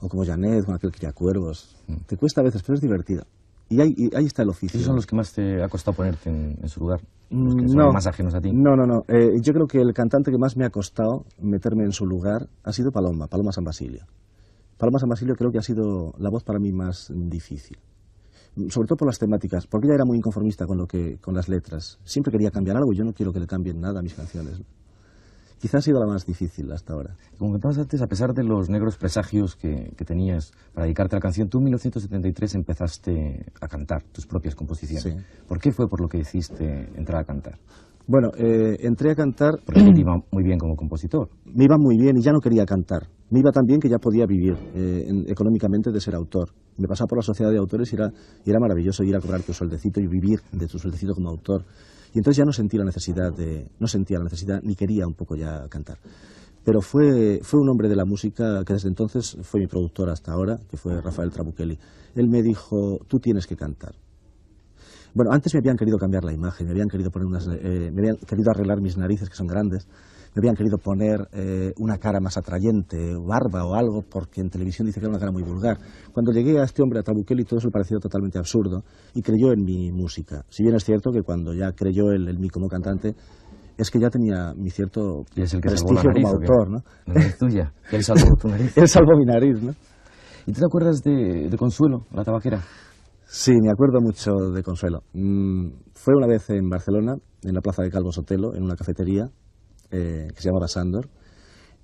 o como Janet, con aquel que cría Cuervos. Mm. Te cuesta a veces, pero es divertido. Y ahí, está el oficio. ¿Esos son los que más te ha costado ponerte en, su lugar? Mm, son más ajenos a ti. No, no, no. Eh, yo creo que el cantante que más me ha costado meterme en su lugar ha sido Paloma, Paloma San Basilio. Paloma San Basilio creo que ha sido la voz para mí más difícil sobre todo por las temáticas, porque ya era muy inconformista con, lo que, con las letras. Siempre quería cambiar algo y yo no quiero que le cambien nada a mis canciones. Quizás ha sido la más difícil hasta ahora. Como pasas antes, a pesar de los negros presagios que, tenías para dedicarte a la canción, tú en 1973 empezaste a cantar tus propias composiciones. ¿Por qué fue por lo que hiciste entrar a cantar? Bueno, eh, entré a cantar... Porque me iba muy bien como compositor. Me iba muy bien y ya no quería cantar. Me iba tan bien que ya podía vivir eh, económicamente de ser autor. Me pasaba por la sociedad de autores y era, y era maravilloso ir a cobrar tu sueldecito y vivir de tu sueldecito como autor. Y entonces ya no sentía la necesidad de... No sentía la necesidad, ni quería un poco ya cantar. Pero fue, fue un hombre de la música que desde entonces fue mi productor hasta ahora, que fue Rafael Trabuchelli. Él me dijo, tú tienes que cantar. Bueno, antes me habían querido cambiar la imagen, me habían querido poner eh, me habían querido arreglar mis narices que son grandes, me habían querido poner eh, una cara más atrayente, barba o algo, porque en televisión dice que era una cara muy vulgar. Cuando llegué a este hombre, a Tabukeli todo eso me pareció totalmente absurdo y creyó en mi música. Si bien es cierto que cuando ya creyó él en mí como cantante, es que ya tenía mi cierto prestigio como autor, ¿no? tuya, él salvó tu nariz. él salvó mi nariz, ¿no? ¿Y tú te acuerdas de, de Consuelo, la tabaquera? Sí, me acuerdo mucho de Consuelo. Mm, fue una vez en Barcelona, en la plaza de Calvo Sotelo, en una cafetería eh, que se llamaba Sandor.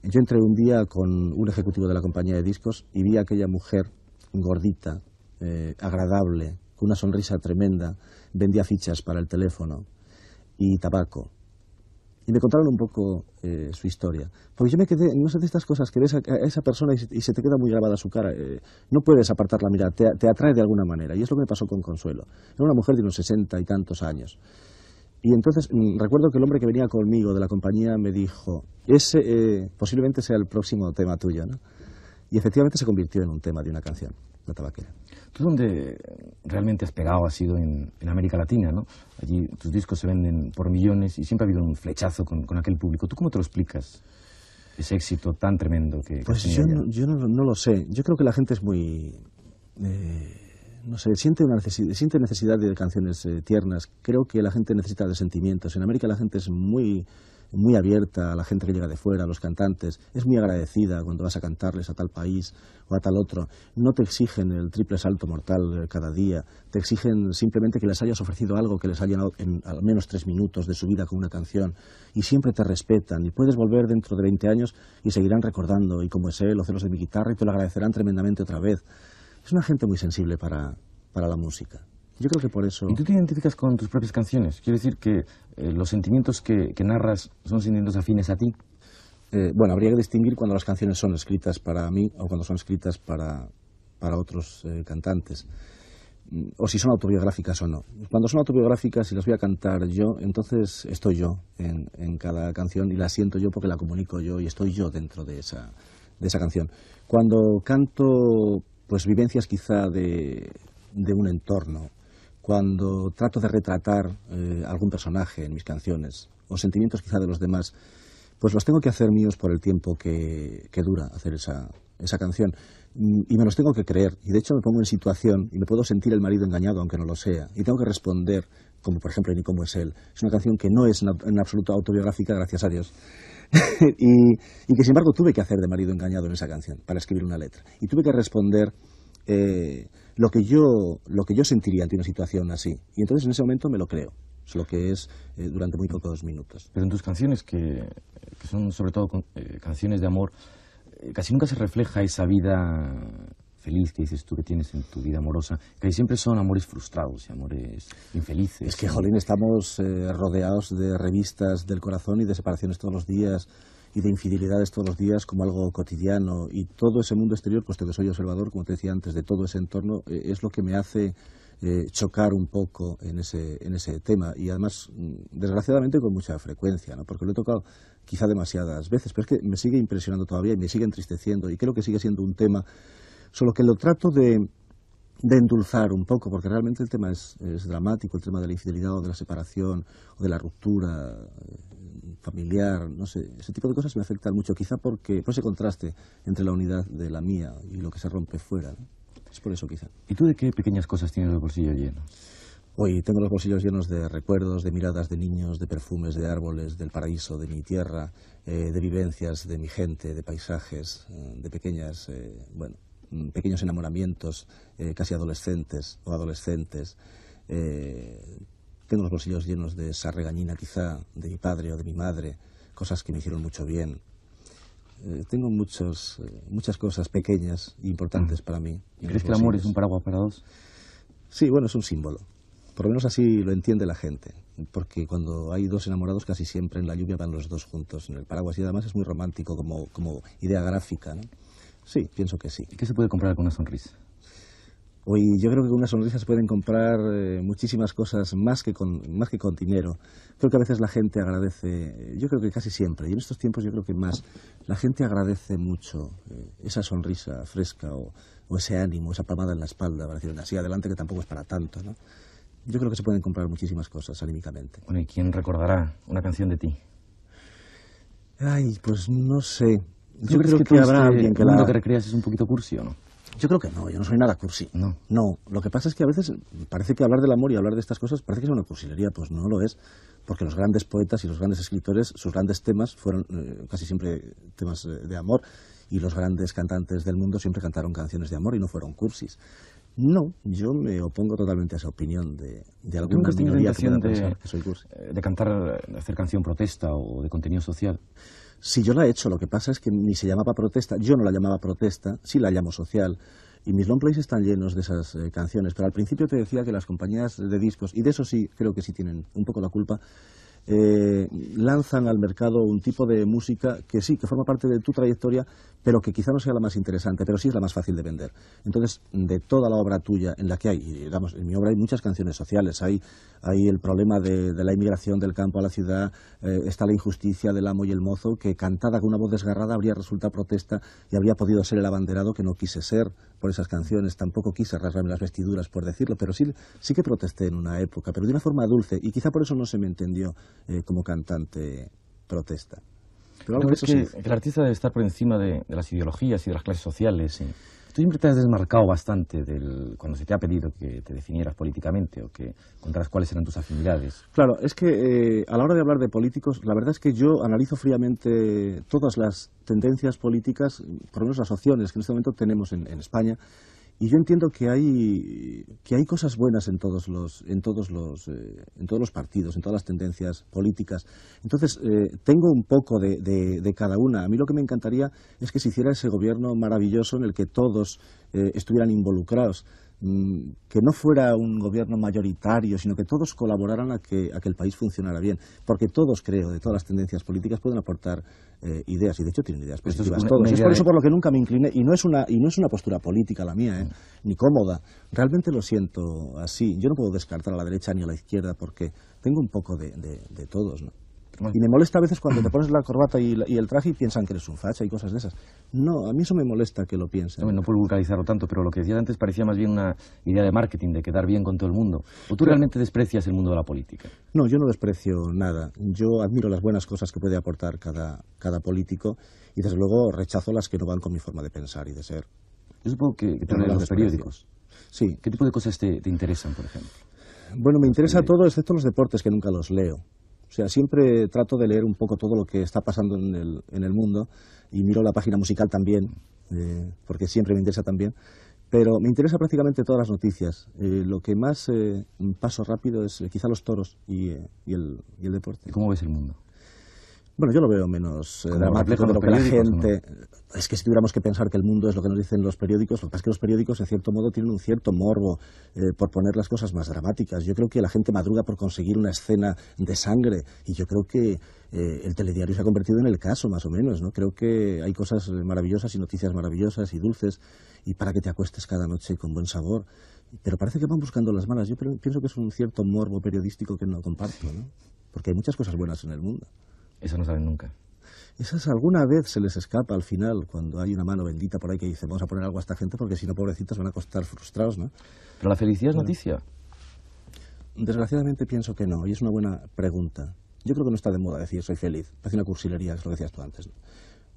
Yo entré un día con un ejecutivo de la compañía de discos y vi a aquella mujer gordita, eh, agradable, con una sonrisa tremenda, vendía fichas para el teléfono y tabaco y me contaron un poco eh, su historia. Porque yo me quedé, no sé de estas cosas que ves a, esa persona y se, te queda muy grabada su cara, eh, no puedes apartar la mirada, te, atrae de alguna manera. Y es lo que me pasó con Consuelo. Era una mujer de unos sesenta y tantos años. Y entonces mm, recuerdo que el hombre que venía conmigo de la compañía me dijo, ese eh, posiblemente sea el próximo tema tuyo, ¿no? Y efectivamente se convirtió en un tema de una canción tabaquera. Tú donde realmente has pegado ha sido en, América Latina, ¿no? Allí tus discos se venden por millones y siempre ha habido un flechazo con, aquel público. ¿Tú cómo te lo explicas? Ese éxito tan tremendo que... Pues yo, no, yo no, lo sé. Yo creo que la gente es muy... Eh, no sé, siente, una necesidad, siente necesidad de canciones eh, tiernas. Creo que la gente necesita de sentimientos. En América la gente es muy muy abierta a la gente que llega de fuera, a los cantantes, es muy agradecida cuando vas a cantarles a tal país o a tal otro. No te exigen el triple salto mortal cada día, te exigen simplemente que les hayas ofrecido algo que les haya dado en al menos tres minutos de su vida con una canción y siempre te respetan y puedes volver dentro de 20 años y seguirán recordando y como es los celos de mi guitarra y te lo agradecerán tremendamente otra vez. Es una gente muy sensible para, para la música. Yo creo que por eso. ¿Y tú te identificas con tus propias canciones? Quiero decir que eh, los sentimientos que, narras son sentimientos afines a ti. Eh, bueno, habría que distinguir cuando las canciones son escritas para mí o cuando son escritas para, otros eh, cantantes. Mm, o si son autobiográficas o no. Cuando son autobiográficas y las voy a cantar yo, entonces estoy yo en, en cada canción y la siento yo porque la comunico yo y estoy yo dentro de esa, de esa canción. Cuando canto pues vivencias quizá de, de un entorno cuando trato de retratar eh, algún personaje en mis canciones o sentimientos quizá de los demás, pues los tengo que hacer míos por el tiempo que, dura hacer esa, canción. Mm, y me los tengo que creer. Y de hecho me pongo en situación y me puedo sentir el marido engañado, aunque no lo sea. Y tengo que responder, como por ejemplo ni cómo es él. Es una canción que no es en absoluto autobiográfica, gracias a Dios. y, que sin embargo tuve que hacer de marido engañado en esa canción para escribir una letra. Y tuve que responder eh, lo que yo, lo que yo sentiría ante una situación así. Y entonces en ese momento me lo creo. Es lo que es eh, durante muy pocos minutos. Pero en tus canciones, que, son sobre todo eh, canciones de amor, eh, casi nunca se refleja esa vida feliz que dices tú que tienes en tu vida amorosa, que siempre son amores frustrados y amores infelices. Es que, Jolín, estamos rodeados de revistas del corazón y de separaciones todos los días y de infidelidades todos los días como algo cotidiano y todo ese mundo exterior, puesto que soy observador, como te decía antes, de todo ese entorno, eh, es lo que me hace eh, chocar un poco en ese, en ese tema y además, mm, desgraciadamente, con mucha frecuencia, ¿no? porque lo he tocado quizá demasiadas veces, pero es que me sigue impresionando todavía y me sigue entristeciendo y creo que sigue siendo un tema, solo que lo trato de, de endulzar un poco, porque realmente el tema es, dramático, el tema de la infidelidad o de la separación o de la ruptura eh, familiar, no sé, ese tipo de cosas me afectan mucho, quizá porque por ese contraste entre la unidad de la mía y lo que se rompe fuera, es por eso quizá. ¿Y tú de qué pequeñas cosas tienes el bolsillo lleno? Hoy tengo los bolsillos llenos de recuerdos, de miradas de niños, de perfumes, de árboles, del paraíso, de mi tierra, eh, de vivencias, de mi gente, de paisajes, eh, de pequeñas, eh, bueno, pequeños enamoramientos eh, casi adolescentes o adolescentes. Eh, tengo los bolsillos llenos de esa regañina quizá de mi padre o de mi madre, cosas que me hicieron mucho bien. Eh, tengo muchos, muchas cosas pequeñas e importantes para mí. ¿Crees que el amor es un paraguas para dos? Sí, bueno, es un símbolo. Por lo menos así lo entiende la gente. Porque cuando hay dos enamorados, casi siempre en la lluvia van los dos juntos en el paraguas. Y además es muy romántico como, como idea gráfica. ¿no? Sí, pienso que sí. qué se puede comprar con una sonrisa? Hoy yo creo que con una sonrisa se pueden comprar eh, muchísimas cosas más que, con, más que con dinero. Creo que a veces la gente agradece, yo creo que casi siempre, y en estos tiempos yo creo que más, la gente agradece mucho eh, esa sonrisa fresca o, ese ánimo, esa palmada en la espalda para decir así adelante que tampoco es para tanto. ¿no? Yo creo que se pueden comprar muchísimas cosas anímicamente. Bueno, ¿y quién recordará una canción de ti? Ay, pues no sé. ¿Yo creo que, habrá este alguien que la... que recreas es un poquito cursi o no? Yo creo que no, yo no soy nada cursi. No. No, lo que pasa es que a veces parece que hablar del amor y hablar de estas cosas parece que es una cursilería, pues no lo es, porque los grandes poetas y los grandes escritores, sus grandes temas fueron eh, casi siempre temas eh, de amor y los grandes cantantes del mundo siempre cantaron canciones de amor y no fueron cursis. No, yo me opongo totalmente a esa opinión de, de alguna de, de cantar, hacer canción protesta o de contenido social? Si yo la he hecho, lo que pasa es que ni se llamaba protesta, yo no la llamaba protesta, sí la llamo social. Y mis long plays están llenos de esas eh, canciones, pero al principio te decía que las compañías de discos, y de eso sí creo que sí tienen un poco la culpa, eh, lanzan al mercado un tipo de música que sí, que forma parte de tu trayectoria, pero que quizá no sea la más interesante, pero sí es la más fácil de vender. Entonces, de toda la obra tuya en la que hay, digamos, en mi obra hay muchas canciones sociales, hay, hay el problema de, la inmigración del campo a la ciudad, eh, está la injusticia del amo y el mozo, que cantada con una voz desgarrada habría resultado protesta y habría podido ser el abanderado que no quise ser por esas canciones, tampoco quise rasgarme las vestiduras por decirlo, pero sí, sí que protesté en una época, pero de una forma dulce, y quizá por eso no se me entendió eh, como cantante protesta. Pero el artista debe estar por encima de, las ideologías y de las clases sociales siempre te has desmarcado bastante del, cuando se te ha pedido que te definieras políticamente o que contaras cuáles eran tus afinidades. Claro, es que eh, a la hora de hablar de políticos, la verdad es que yo analizo fríamente todas las tendencias políticas, por lo menos las opciones que en este momento tenemos en España, y yo entiendo que hay que hay cosas buenas en todos los en todos los eh, en todos los partidos en todas las tendencias políticas entonces eh, tengo un poco de, de, cada una a mí lo que me encantaría es que se hiciera ese gobierno maravilloso en el que todos eh, estuvieran involucrados Mm, que no fuera un gobierno mayoritario, sino que todos colaboraran a que, a el país funcionara bien. Porque todos, creo, de todas las tendencias políticas pueden aportar eh, ideas, y de hecho tienen ideas positivas todos. es por eso por lo que nunca me incliné, y no es una, y no es una postura política la mía, eh, mm. ni cómoda. Realmente lo siento así. Yo no puedo descartar a la derecha ni a la izquierda porque tengo un poco de, todos, y me molesta a veces cuando te pones la corbata y, el traje y piensan que eres un facha y cosas de esas. No, a mí eso me molesta que lo piensen. No, puedo vulgarizarlo tanto, pero lo que decías antes parecía más bien una idea de marketing, de quedar bien con todo el mundo. ¿O tú realmente desprecias el mundo de la política? No, yo no desprecio nada. Yo admiro las buenas cosas que puede aportar cada, cada político y desde luego rechazo las que no van con mi forma de pensar y de ser. Yo supongo que, que te los periódicos. Sí. ¿Qué tipo de cosas te, te interesan, por ejemplo? Bueno, me interesa todo excepto los deportes, que nunca los leo. O sea, siempre trato de leer un poco todo lo que está pasando en el, en el mundo y miro la página musical también, eh, porque siempre me interesa también. Pero me interesa prácticamente todas las noticias. Eh, lo que más eh, paso rápido es quizá los toros y, el, el deporte. cómo ves el mundo? Bueno, yo lo veo menos eh, dramático de lo que la gente... Es que si tuviéramos que pensar que el mundo es lo que nos dicen los periódicos, lo que pasa es que los periódicos, en cierto modo, tienen un cierto morbo eh, por poner las cosas más dramáticas. Yo creo que la gente madruga por conseguir una escena de sangre y yo creo que eh, el telediario se ha convertido en el caso, más o menos. ¿no? Creo que hay cosas maravillosas y noticias maravillosas y dulces y para que te acuestes cada noche con buen sabor. Pero parece que van buscando las malas. Yo pienso que es un cierto morbo periodístico que no comparto, ¿no? porque hay muchas cosas buenas en el mundo. Eso no saben nunca. Esas alguna vez se les escapa al final, cuando hay una mano bendita por ahí que dice, vamos a poner algo a esta gente, porque si no, pobrecitos van a costar frustrados, ¿no? Pero la felicidad es noticia. Desgraciadamente pienso que no, y es una buena pregunta. Yo creo que no está de moda decir soy feliz. hace una cursilería, es lo que decías tú antes.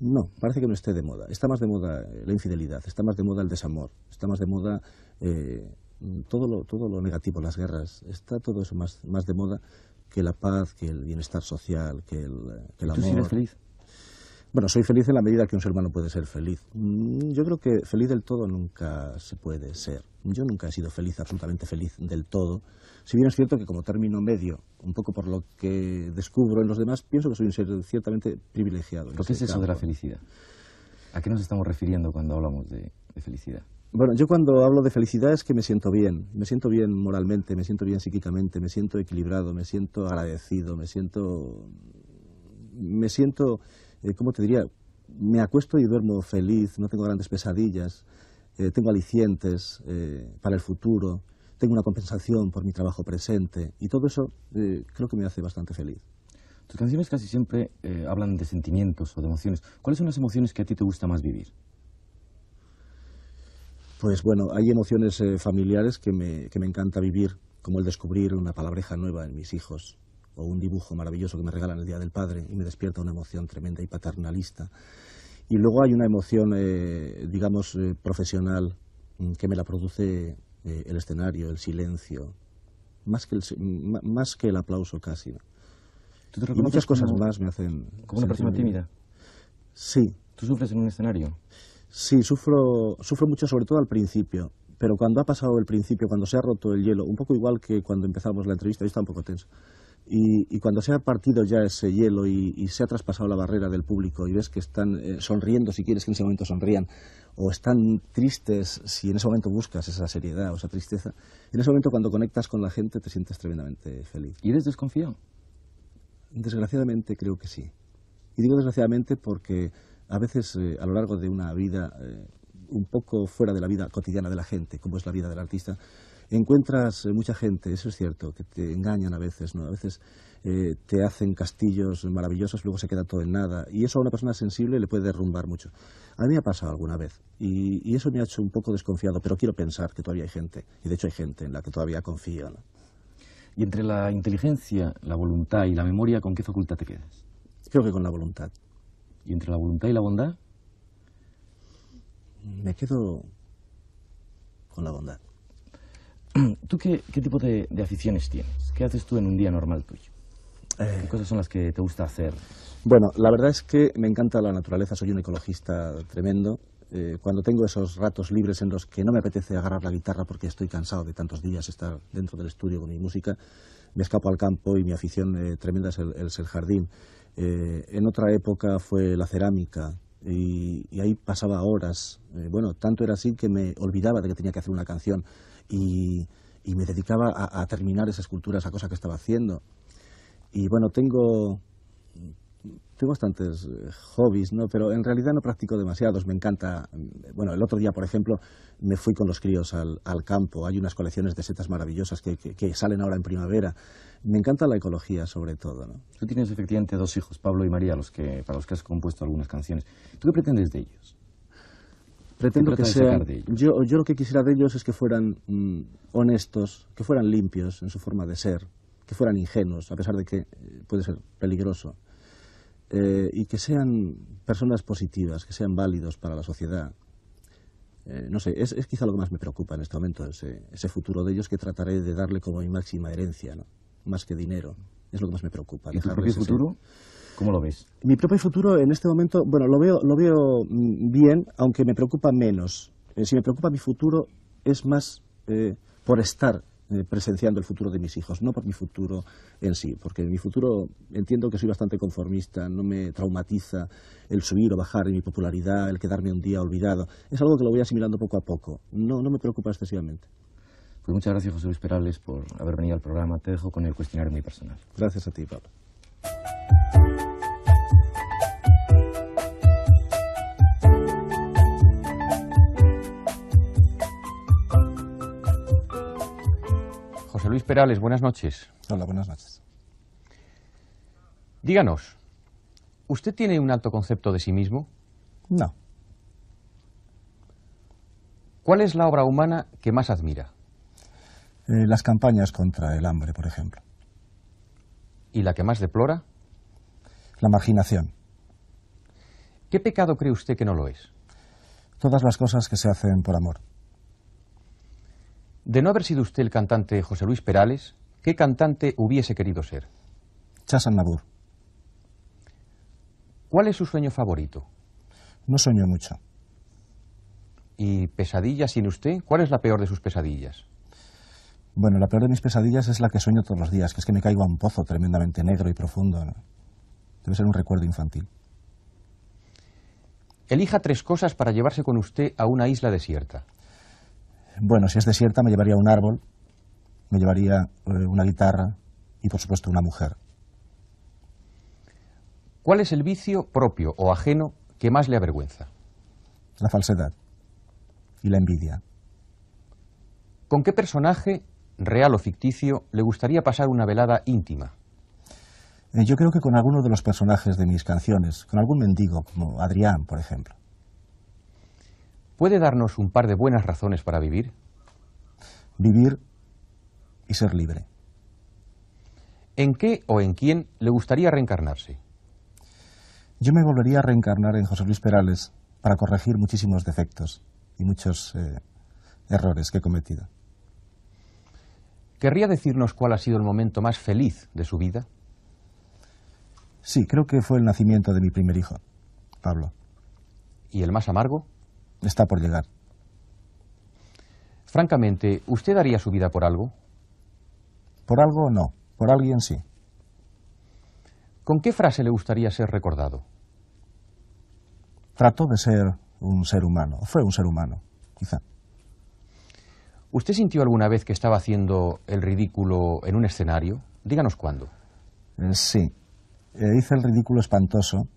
¿no? parece que no esté de moda. Está más de moda eh, la infidelidad, está más de moda el desamor, está más de moda eh, todo, lo, todo lo negativo, las guerras, está todo eso más, más de moda que la paz, que el bienestar social, que el, eh, que amor. ¿Tú eres feliz? Bueno, soy feliz en la medida que un ser humano puede ser feliz. Mm, yo creo que feliz del todo nunca se puede ser. Yo nunca he sido feliz, absolutamente feliz del todo. Si bien es cierto que como término medio, un poco por lo que descubro en los demás, pienso que soy un ser ciertamente privilegiado. ¿Por qué es eso de la felicidad? ¿A qué nos estamos refiriendo cuando hablamos de felicidad? Bueno, yo cuando hablo de felicidad es que me siento bien, me siento bien moralmente, me siento bien psíquicamente, me siento equilibrado, me siento agradecido, me siento, me siento, eh, ¿cómo te diría? Me acuesto y duermo feliz, no tengo grandes pesadillas, eh, tengo alicientes eh, para el futuro, tengo una compensación por mi trabajo presente y todo eso creo que me hace bastante feliz. Tus canciones casi siempre hablan de sentimientos o de emociones. ¿Cuáles son las emociones que a ti te gusta más vivir? Pues bueno, hay emociones eh, familiares que me, encanta vivir, como el descubrir una palabreja nueva en mis hijos, o un dibujo maravilloso que me regalan el Día del Padre y me despierta una emoción tremenda y paternalista. Y luego hay una emoción, eh, digamos, eh, profesional mm, que me la produce el escenario, el silencio, más que el, más que el aplauso casi. y muchas cosas más me hacen... Como una persona tímida. Sí. ¿Tú sufres en un escenario? Sí, sufro, mucho, sobre todo al principio. Pero cuando ha pasado el principio, cuando se ha roto el hielo, un poco igual que cuando empezamos la entrevista, yo está un poco tenso. Y, cuando se ha partido ya ese hielo y, se ha traspasado la barrera del público y ves que están eh, sonriendo si quieres que en ese momento sonrían, o están tristes si en ese momento buscas esa seriedad o esa tristeza, en ese momento cuando conectas con la gente te sientes tremendamente feliz. ¿Y eres desconfiado? Desgraciadamente creo que sí. Y digo desgraciadamente porque a veces eh, a lo largo de una vida eh, un poco fuera de la vida cotidiana de la gente, como es la vida del artista, encuentras eh, mucha gente, eso es cierto, que te engañan a veces, ¿no? A veces te hacen castillos maravillosos, luego se queda todo en nada, y eso a una persona sensible le puede derrumbar mucho. A mí me ha pasado alguna vez, y, eso me ha hecho un poco desconfiado, pero quiero pensar que todavía hay gente, y de hecho hay gente en la que todavía confío, Y entre la inteligencia, la voluntad y la memoria, ¿con qué facultad te quedas? Creo que con la voluntad. ¿Y entre la voluntad y la bondad? Me quedo con la bondad. ¿Tú qué, tipo de, aficiones tienes? ¿Qué haces tú en un día normal tuyo? ¿Qué eh. cosas son las que te gusta hacer? Bueno, la verdad es que me encanta la naturaleza, soy un ecologista tremendo. Eh, cuando tengo esos ratos libres en los que no me apetece agarrar la guitarra porque estoy cansado de tantos días estar dentro del estudio con mi música, me escapo al campo y mi afición eh, tremenda es el, es el jardín. Eh, en otra época fue la cerámica y, ahí pasaba horas. Eh, bueno, tanto era así que me olvidaba de que tenía que hacer una canción y, me dedicaba a, a, terminar esa escultura, esa cosa que estaba haciendo. Y bueno, tengo, tengo bastantes eh, hobbies, ¿no? Pero en realidad no practico demasiados. Me encanta. Mm, bueno, el otro día, por ejemplo, me fui con los críos al, campo. Hay unas colecciones de setas maravillosas que, salen ahora en primavera. Me encanta la ecología, sobre todo, ¿no? Tú tienes efectivamente dos hijos, Pablo y María, los que, para los que has compuesto algunas canciones. ¿Tú qué pretendes de ellos? Pretendo que sean. Yo, yo lo que quisiera de ellos es que fueran mm, honestos, que fueran limpios en su forma de ser, que fueran ingenuos, a pesar de que eh, puede ser peligroso eh, y que sean personas positivas, que sean válidos para la sociedad. Eh, no sé, es, quizá lo que más me preocupa en este momento, ese, ese futuro de ellos que trataré de darle como mi máxima herencia, más que dinero. Es lo que más me preocupa. ¿Y tu propio futuro? ¿Cómo lo ves? Mi propio futuro en este momento, bueno, lo veo, lo veo mm, bien, aunque me preocupa menos. Eh, si me preocupa mi futuro, es más por estar eh, presenciando el futuro de mis hijos, no por mi futuro en sí, porque mi futuro entiendo que soy bastante conformista, no me traumatiza el subir o bajar en mi popularidad, el quedarme un día olvidado. Es algo que lo voy asimilando poco a poco. No, no me preocupa excesivamente. Pues muchas gracias, José Luis Perales, por haber venido al programa. Te dejo con el cuestionario muy personal. Gracias a ti, papá Luis Perales, buenas noches. Hola, buenas noches. Díganos, ¿usted tiene un alto concepto de sí mismo? No. ¿Cuál es la obra humana que más admira? Eh, las campañas contra el hambre, por ejemplo. ¿Y la que más deplora? La marginación. ¿Qué pecado cree usted que no lo es? Todas las cosas que se hacen por amor. De no haber sido usted el cantante José Luis Perales, ¿qué cantante hubiese querido ser? Chasan Nabur. ¿Cuál es su sueño favorito? No sueño mucho. ¿Y pesadillas sin usted? ¿Cuál es la peor de sus pesadillas? Bueno, la peor de mis pesadillas es la que sueño todos los días, que es que me caigo a un pozo tremendamente negro y profundo. Debe ser un recuerdo infantil. Elija tres cosas para llevarse con usted a una isla desierta. Bueno, si es desierta me llevaría un árbol, me llevaría eh, una guitarra y por supuesto una mujer. ¿Cuál es el vicio propio o ajeno que más le avergüenza? La falsedad y la envidia. ¿Con qué personaje, real o ficticio, le gustaría pasar una velada íntima? Eh, yo creo que con alguno de los personajes de mis canciones, con algún mendigo, como Adrián, por ejemplo. ¿Puede darnos un par de buenas razones para vivir? Vivir y ser libre. ¿En qué o en quién le gustaría reencarnarse? Yo me volvería a reencarnar en José Luis Perales para corregir muchísimos defectos y muchos eh, errores que he cometido. ¿Querría decirnos cuál ha sido el momento más feliz de su vida? Sí, creo que fue el nacimiento de mi primer hijo, Pablo. ¿Y el más amargo? está por llegar. Francamente, ¿usted daría su vida por algo? Por algo no, por alguien sí. ¿Con qué frase le gustaría ser recordado? Trato de ser un ser humano, fue un ser humano, quizá. ¿Usted sintió alguna vez que estaba haciendo el ridículo en un escenario? Díganos cuándo. Eh, sí, eh, hice el ridículo espantoso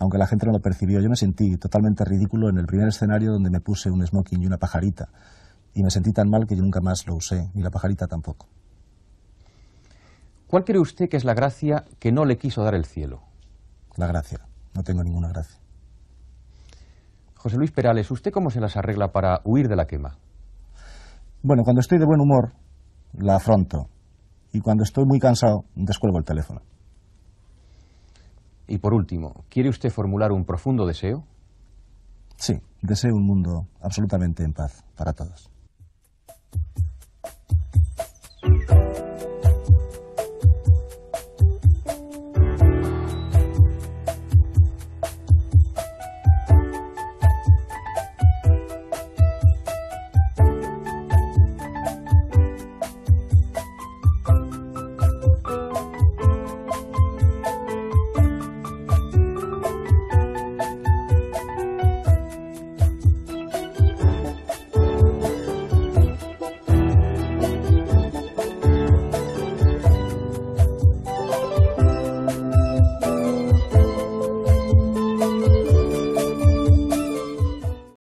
aunque la gente no lo percibió. Yo me sentí totalmente ridículo en el primer escenario donde me puse un smoking y una pajarita. Y me sentí tan mal que yo nunca más lo usé, ni la pajarita tampoco. ¿Cuál cree usted que es la gracia que no le quiso dar el cielo? La gracia. No tengo ninguna gracia. José Luis Perales, ¿usted cómo se las arregla para huir de la quema? Bueno, cuando estoy de buen humor, la afronto. Y cuando estoy muy cansado, descuelgo el teléfono. Y por último, ¿quiere usted formular un profundo deseo? Sí, deseo un mundo absolutamente en paz para todos.